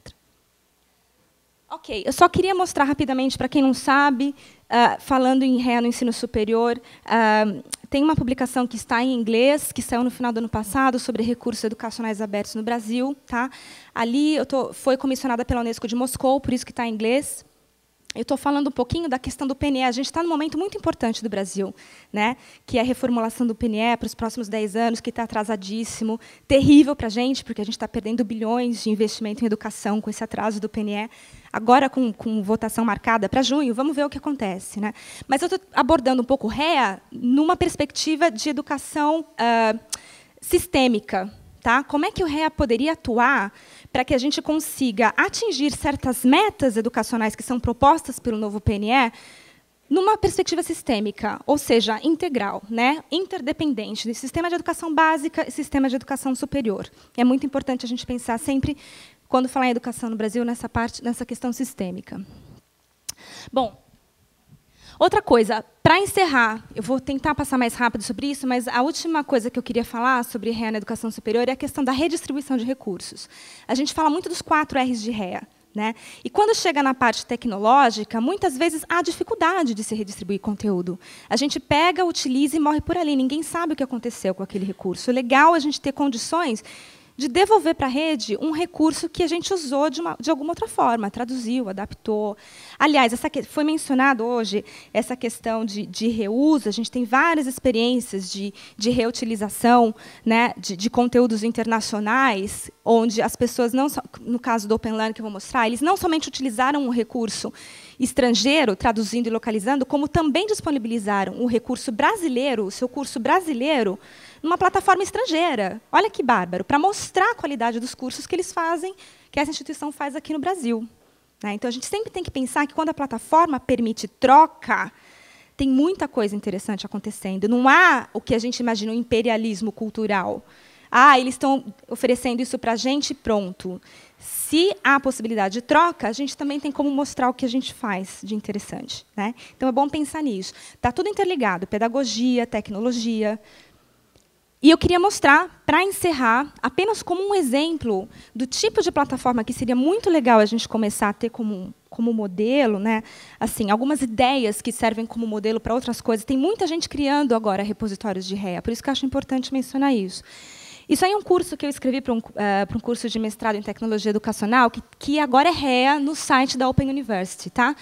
Ok, eu só queria mostrar rapidamente, para quem não sabe, uh, falando em ré no ensino superior, uh, tem uma publicação que está em inglês, que saiu no final do ano passado, sobre recursos educacionais abertos no Brasil. Tá? Ali eu tô, foi comissionada pela Unesco de Moscou, por isso que está em inglês eu estou falando um pouquinho da questão do PNE. A gente está num momento muito importante do Brasil, né? que é a reformulação do PNE para os próximos 10 anos, que está atrasadíssimo, terrível para a gente, porque a gente está perdendo bilhões de investimento em educação com esse atraso do PNE. Agora, com, com votação marcada para junho, vamos ver o que acontece. Né? Mas eu estou abordando um pouco o REA numa perspectiva de educação uh, sistêmica. Tá? Como é que o REA poderia atuar para que a gente consiga atingir certas metas educacionais que são propostas pelo novo PNE numa perspectiva sistêmica, ou seja, integral, né? interdependente, de sistema de educação básica e sistema de educação superior. É muito importante a gente pensar sempre, quando falar em educação no Brasil, nessa, parte, nessa questão sistêmica. Bom, Outra coisa, para encerrar, eu vou tentar passar mais rápido sobre isso, mas a última coisa que eu queria falar sobre REA na educação superior é a questão da redistribuição de recursos. A gente fala muito dos quatro R's de REA. Né? E quando chega na parte tecnológica, muitas vezes há dificuldade de se redistribuir conteúdo. A gente pega, utiliza e morre por ali. Ninguém sabe o que aconteceu com aquele recurso. É legal a gente ter condições de devolver para a rede um recurso que a gente usou de, uma, de alguma outra forma, traduziu, adaptou. Aliás, essa que, foi mencionado hoje essa questão de, de, reuso. A gente tem várias experiências de, de reutilização né, de, de, conteúdos internacionais, onde as pessoas, não so, no caso do Open que eu vou mostrar, eles não somente utilizaram um recurso estrangeiro, traduzindo e localizando, como também disponibilizaram o um recurso brasileiro, o seu curso brasileiro, numa plataforma estrangeira. Olha que bárbaro, para mostrar a qualidade dos cursos que eles fazem, que essa instituição faz aqui no Brasil. Né? Então, a gente sempre tem que pensar que quando a plataforma permite troca, tem muita coisa interessante acontecendo. Não há o que a gente imagina um imperialismo cultural. Ah, eles estão oferecendo isso para a gente, pronto. Se há possibilidade de troca, a gente também tem como mostrar o que a gente faz de interessante. Né? Então, é bom pensar nisso. Está tudo interligado, pedagogia, tecnologia, e eu queria mostrar, para encerrar, apenas como um exemplo do tipo de plataforma que seria muito legal a gente começar a ter como, como modelo, né? assim, algumas ideias que servem como modelo para outras coisas. Tem muita gente criando agora repositórios de REA, por isso que acho importante mencionar isso. Isso aí é um curso que eu escrevi para um, uh, um, curso de mestrado em tecnologia educacional, que, que agora é REA no site da Open University. Tá?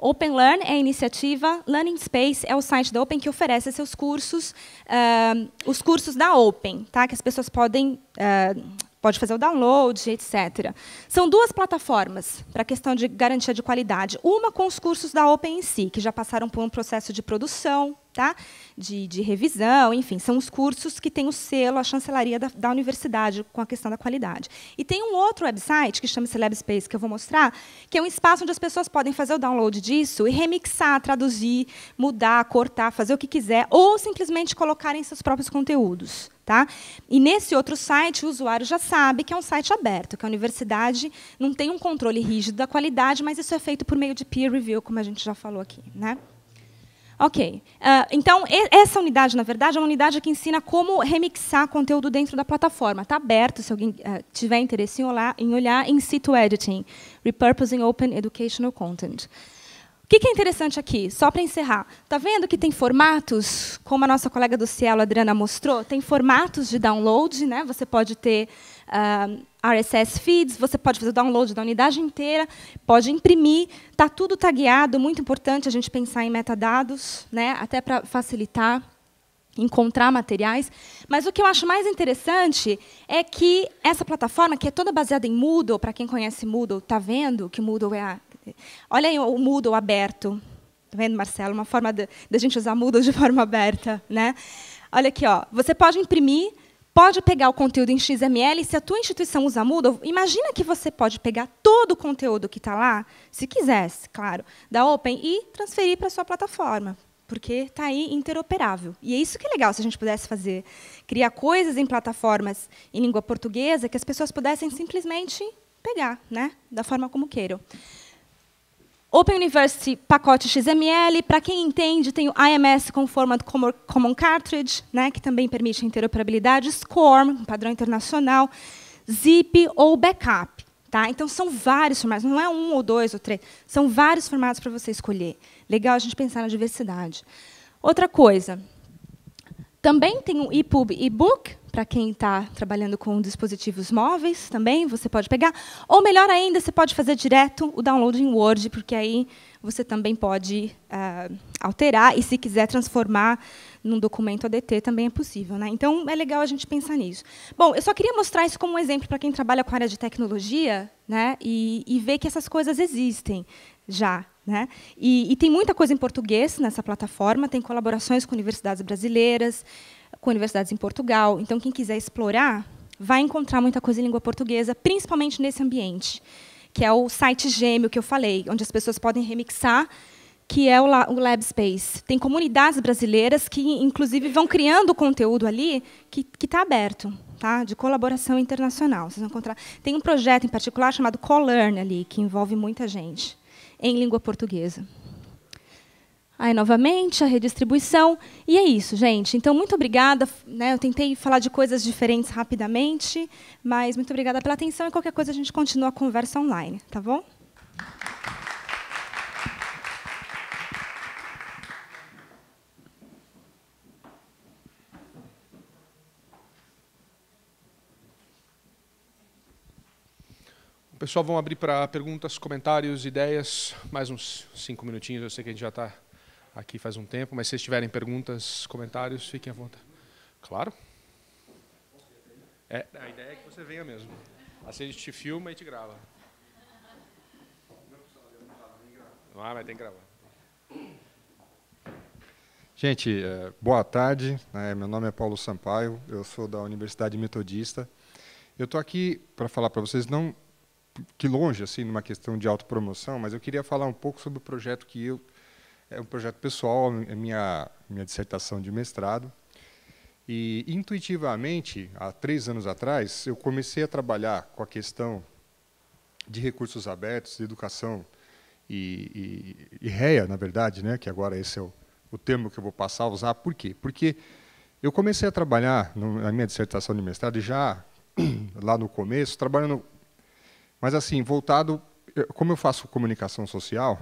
Open Learn é a iniciativa, Learning Space é o site da Open que oferece seus cursos, uh, os cursos da Open, tá? que as pessoas podem... Uh, pode fazer o download, etc. São duas plataformas para a questão de garantia de qualidade. Uma com os cursos da Open em si, que já passaram por um processo de produção, tá? de, de revisão, enfim, são os cursos que têm o selo, a chancelaria da, da, universidade com a questão da qualidade. E tem um outro website que chama-se Lab Space, que eu vou mostrar, que é um espaço onde as pessoas podem fazer o download disso e remixar, traduzir, mudar, cortar, fazer o que quiser, ou simplesmente colocarem seus próprios conteúdos. Tá? E nesse outro site, o usuário já sabe que é um site aberto, que a universidade não tem um controle rígido da qualidade, mas isso é feito por meio de peer review, como a gente já falou aqui. Né? Ok. Uh, então, essa unidade, na verdade, é uma unidade que ensina como remixar conteúdo dentro da plataforma. Está aberto, se alguém uh, tiver interesse em olhar, em olhar, in situ editing, repurposing open educational content. O que, que é interessante aqui, só para encerrar? Está vendo que tem formatos, como a nossa colega do Cielo, Adriana, mostrou? Tem formatos de download, né? você pode ter uh, ah, RSS feeds, você pode fazer o download da unidade inteira, pode imprimir, está tudo tagueado, muito importante a gente pensar em metadados, né, até para facilitar encontrar materiais. Mas o que eu acho mais interessante é que essa plataforma, que é toda baseada em Moodle, para quem conhece Moodle, está vendo que Moodle é a... Olha aí o Moodle aberto. Está vendo, Marcelo? Uma forma da gente usar Moodle de forma aberta. Né? Olha aqui, ó. você pode imprimir, pode pegar o conteúdo em XML, se a tua instituição usa Moodle, imagina que você pode pegar todo o conteúdo que está lá, se quisesse, claro, da Open e transferir para a sua plataforma, porque está aí interoperável. E é isso que é legal, se a gente pudesse fazer, criar coisas em plataformas em língua portuguesa que as pessoas pudessem simplesmente pegar, né, da forma como queiram. Open University pacote XML, para quem entende, tem o IMS com Common Cartridge, né, que também permite interoperabilidade, SCORM, um padrão internacional, ZIP ou Backup. Tá? Então, são vários formatos, não é um ou dois ou três, são vários formatos para você escolher. Legal a gente pensar na diversidade. Outra coisa, também tem o EPUB e-book, para quem está trabalhando com dispositivos móveis também, você pode pegar. Ou melhor ainda, você pode fazer direto o download em Word, porque aí você também pode uh, alterar e, se quiser transformar num documento ADT, também é possível. Né? Então, é legal a gente pensar nisso. Bom, eu só queria mostrar isso como um exemplo para quem trabalha com a área de tecnologia né? e, e ver que essas coisas existem já. Né? E, e tem muita coisa em português nessa plataforma, tem colaborações com universidades brasileiras, com universidades em Portugal. Então, quem quiser explorar, vai encontrar muita coisa em língua portuguesa, principalmente nesse ambiente, que é o site gêmeo que eu falei, onde as pessoas podem remixar, que é o Lab Space. Tem comunidades brasileiras que, inclusive, vão criando conteúdo ali que está aberto. Tá, de colaboração internacional. Vocês vão encontrar. Tem um projeto em particular chamado Colearn ali, que envolve muita gente em língua portuguesa. Aí, novamente, a redistribuição. E é isso, gente. Então, muito obrigada. Né? Eu tentei falar de coisas diferentes rapidamente, mas muito obrigada pela atenção e qualquer coisa a gente continua a conversa online, tá bom? Pessoal, vamos abrir para perguntas, comentários, ideias. Mais uns cinco minutinhos, eu sei que a gente já está aqui faz um tempo, mas se vocês tiverem perguntas, comentários, fiquem à vontade. Claro. É, a ideia é que você venha mesmo. Assim a gente te filma e te grava. Ah, mas tem que gravar. Gente, eh, boa tarde. Né? Meu nome é Paulo Sampaio, eu sou da Universidade Metodista. Eu estou aqui para falar para vocês, não que longe, assim, numa questão de autopromoção, mas eu queria falar um pouco sobre o projeto que eu é um projeto pessoal, é minha, minha dissertação de mestrado. E intuitivamente, há três anos atrás, eu comecei a trabalhar com a questão de recursos abertos, de educação e, e, e REA, na verdade, né, que agora esse é o, o termo que eu vou passar a usar. Por quê? Porque eu comecei a trabalhar no, na minha dissertação de mestrado já lá no começo, trabalhando, mas assim voltado, como eu faço comunicação social,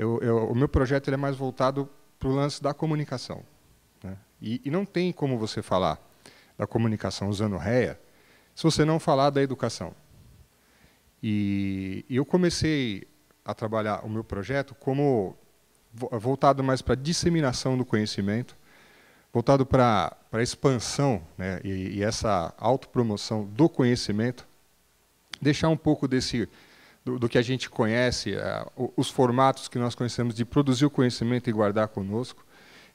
eu, eu, o meu projeto ele é mais voltado para o lance da comunicação. Né? E, e, não tem como você falar da comunicação usando REA se você não falar da educação. E, e eu comecei a trabalhar o meu projeto como voltado mais para a disseminação do conhecimento, voltado para, para a expansão né, e, e essa autopromoção do conhecimento, deixar um pouco desse do, do que a gente conhece, eh, os formatos que nós conhecemos de produzir o conhecimento e guardar conosco.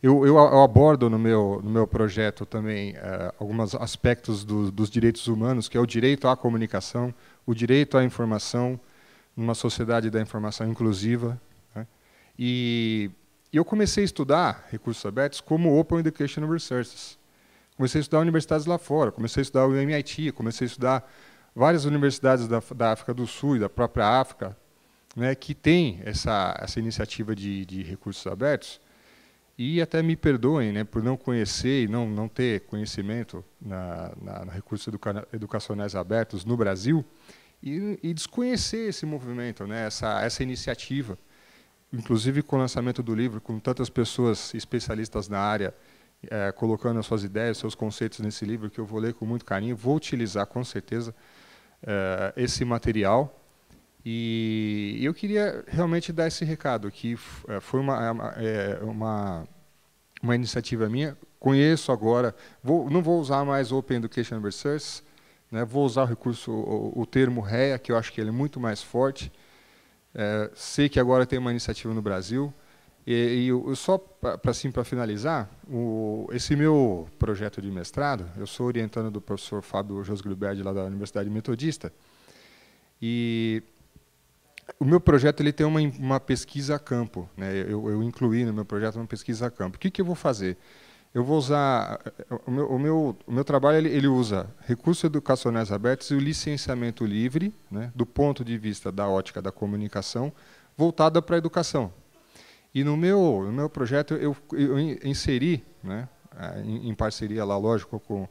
Eu, eu, eu abordo no meu, no meu projeto também uh, alguns aspectos do, dos direitos humanos, que é o direito à comunicação, o direito à informação, numa sociedade da informação inclusiva. Né? E, e eu comecei a estudar recursos abertos como Open Educational Resources. Comecei a estudar universidades lá fora, comecei a estudar o MIT, comecei a estudar várias universidades da, da África do Sul e da própria África né, que tem essa, essa iniciativa de, de, recursos abertos, e até me perdoem né, por não conhecer e não, não ter conhecimento na, na, na recursos educa educacionais abertos no Brasil, e, e desconhecer esse movimento, né, essa, essa iniciativa. Inclusive com o lançamento do livro, com tantas pessoas especialistas na área é, colocando as suas ideias, seus conceitos nesse livro, que eu vou ler com muito carinho, vou utilizar com certeza uh, esse material. E eu queria realmente dar esse recado, que eh, foi uma, é é uma, uma iniciativa minha. Conheço agora, vou, não vou usar mais Open Education Research, né, vou usar o recurso, o, o, termo REA, que eu acho que ele é muito mais forte. É, sei que agora tem uma iniciativa no Brasil, e, e só para assim, finalizar, o, esse meu projeto de mestrado, eu sou orientando do professor Fábio Josgilberti, lá da Universidade Metodista, e o meu projeto ele tem uma, uma pesquisa a campo. Né? Eu, eu, incluí no meu projeto uma pesquisa a campo. O que, que eu vou fazer? Eu vou usar... O meu, o meu, o meu trabalho ele, ele, usa recursos educacionais abertos e o licenciamento livre, né? do ponto de vista da ótica da comunicação, voltada para a educação. E no meu, no meu projeto eu, eu inseri, né, é, em, em parceria lá, lógico, com,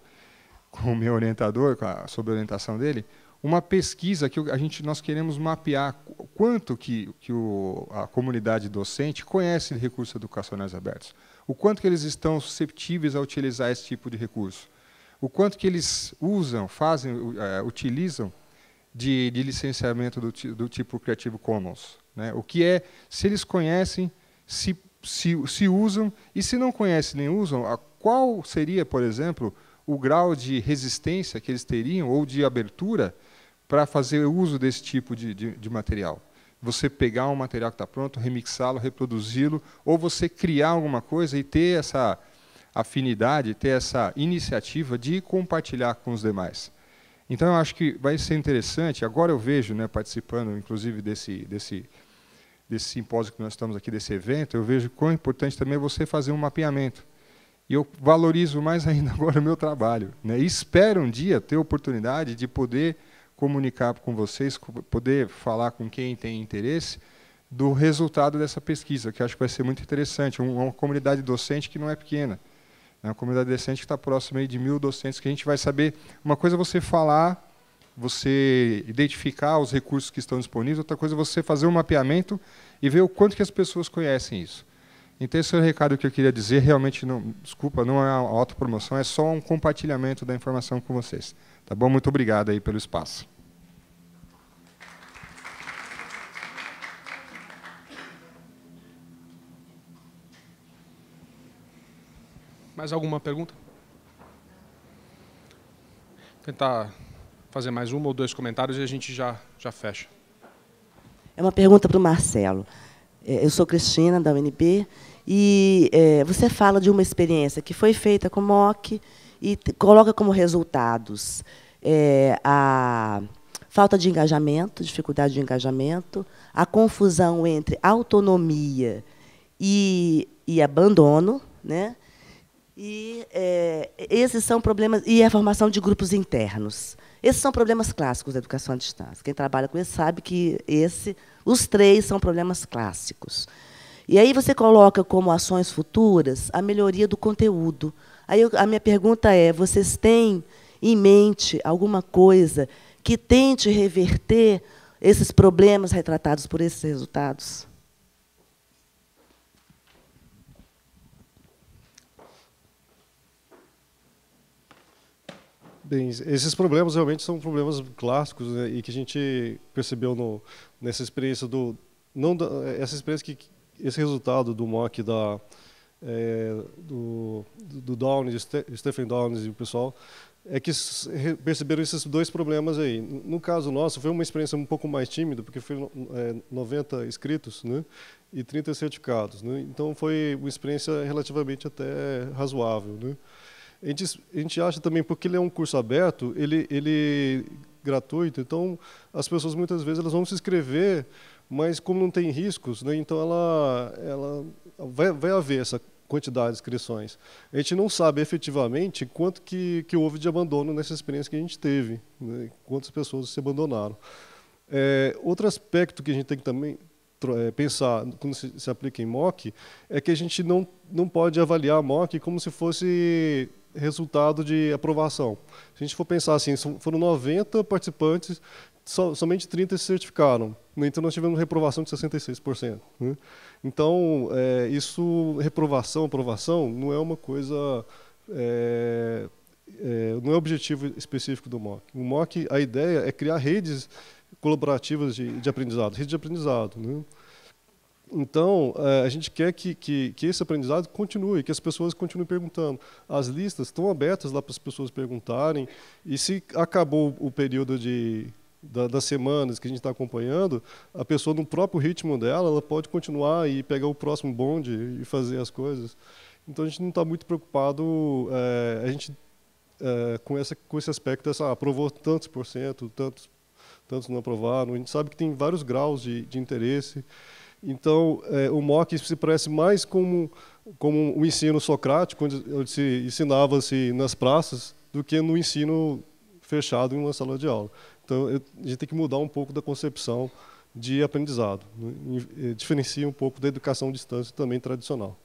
com o meu orientador, a, sob a orientação dele, uma pesquisa que a gente nós queremos mapear quanto que, que o, a comunidade docente conhece de recursos educacionais abertos, o quanto que eles estão susceptíveis a utilizar esse tipo de recurso, o quanto que eles usam, fazem, uh, utilizam de, de licenciamento do, do tipo Creative Commons, né? o que é, se eles conhecem se, se, se usam e se não conhecem nem usam, a qual seria, por exemplo, o grau de resistência que eles teriam ou de abertura para fazer uso desse tipo de, de, de material? Você pegar um material que está pronto, remixá-lo, reproduzi-lo, ou você criar alguma coisa e ter essa afinidade, ter essa iniciativa de compartilhar com os demais. Então eu acho que vai ser interessante. Agora eu vejo, né, participando inclusive desse desse desse simpósio que nós estamos aqui, desse evento, eu vejo quão importante também é você fazer um mapeamento. E eu valorizo mais ainda agora o meu trabalho. Né? E espero um dia ter a oportunidade de poder comunicar com vocês, poder falar com quem tem interesse do resultado dessa pesquisa, que acho que vai ser muito interessante. Uma comunidade docente que não é pequena. É uma comunidade docente que está próxima de mil docentes, que a gente vai saber. Uma coisa é você falar você identificar os recursos que estão disponíveis, outra coisa é você fazer um mapeamento e ver o quanto que as pessoas conhecem isso. Então esse é o recado que eu queria dizer, realmente, não, desculpa, não é uma autopromoção, é só um compartilhamento da informação com vocês. Tá bom? Muito obrigado aí pelo espaço. Mais alguma pergunta? Tentar fazer mais um ou dois comentários e a gente já, já fecha. É uma pergunta para o Marcelo. É, eu sou Cristina, da UNB, e é, você fala de uma experiência que foi feita com o MOC e coloca como resultados é, a falta de engajamento, dificuldade de engajamento, a confusão entre autonomia e, e abandono, né? E é, esses são problemas e a formação de grupos internos. Esses são problemas clássicos da educação à distância. Quem trabalha com isso sabe que esse, os três são problemas clássicos. E aí você coloca como ações futuras a melhoria do conteúdo. Aí eu, a minha pergunta é: vocês têm em mente alguma coisa que tente reverter esses problemas retratados por esses resultados? esses problemas realmente são problemas clássicos né, e que a gente percebeu no, nessa experiência do não da, essa experiência que esse resultado do mock da é, do, do Downes, Stephen Downes e o pessoal é que perceberam esses dois problemas aí. No caso nosso, foi uma experiência um pouco mais tímida, porque foi é, 90 eh, inscritos né, e 30 certificados. Né, então, foi uma experiência relativamente até razoável. Né. A gente, a gente acha também, porque ele é um curso aberto, ele, ele gratuito, então as pessoas muitas vezes elas vão se inscrever, mas como não tem riscos, né, então ela, ela vai, vai haver essa quantidade de inscrições. A gente não sabe efetivamente quanto que, que houve de abandono nessa experiência que a gente teve, né, quantas pessoas se abandonaram. É, outro aspecto que a gente tem que também é, pensar quando se, aplica em MOC é que a gente não, não pode avaliar a MOC como se fosse resultado de aprovação. Se a gente for pensar assim, foram 90 participantes, so, somente 30 se certificaram. Então, nós tivemos reprovação de 66%. Né? Então, é, isso, reprovação, aprovação, não é uma coisa... É, é, não é objetivo específico do MOC. O MOC, a ideia é criar redes colaborativas de, de aprendizado, redes de aprendizado. Né? Então, eh, a gente quer que, que, que, esse aprendizado continue, que as pessoas continuem perguntando. As listas estão abertas lá para as pessoas perguntarem. E se acabou o período de, da, das semanas que a gente está acompanhando, a pessoa, no próprio ritmo dela, ela pode continuar e pegar o próximo bonde e fazer as coisas. Então, a gente não está muito preocupado. É, a gente, é, com, essa, com esse aspecto, dessa ah, aprovou tantos por cento, tantos, tantos não aprovaram. A gente sabe que tem vários graus de, de interesse. Então, é, o MOOC se parece mais como, como um ensino socrático, onde, se ensinava-se nas praças, do que no ensino fechado em uma sala de aula. Então, eu, a gente tem que mudar um pouco da concepção de aprendizado, né? diferencia um pouco da educação à distância também tradicional.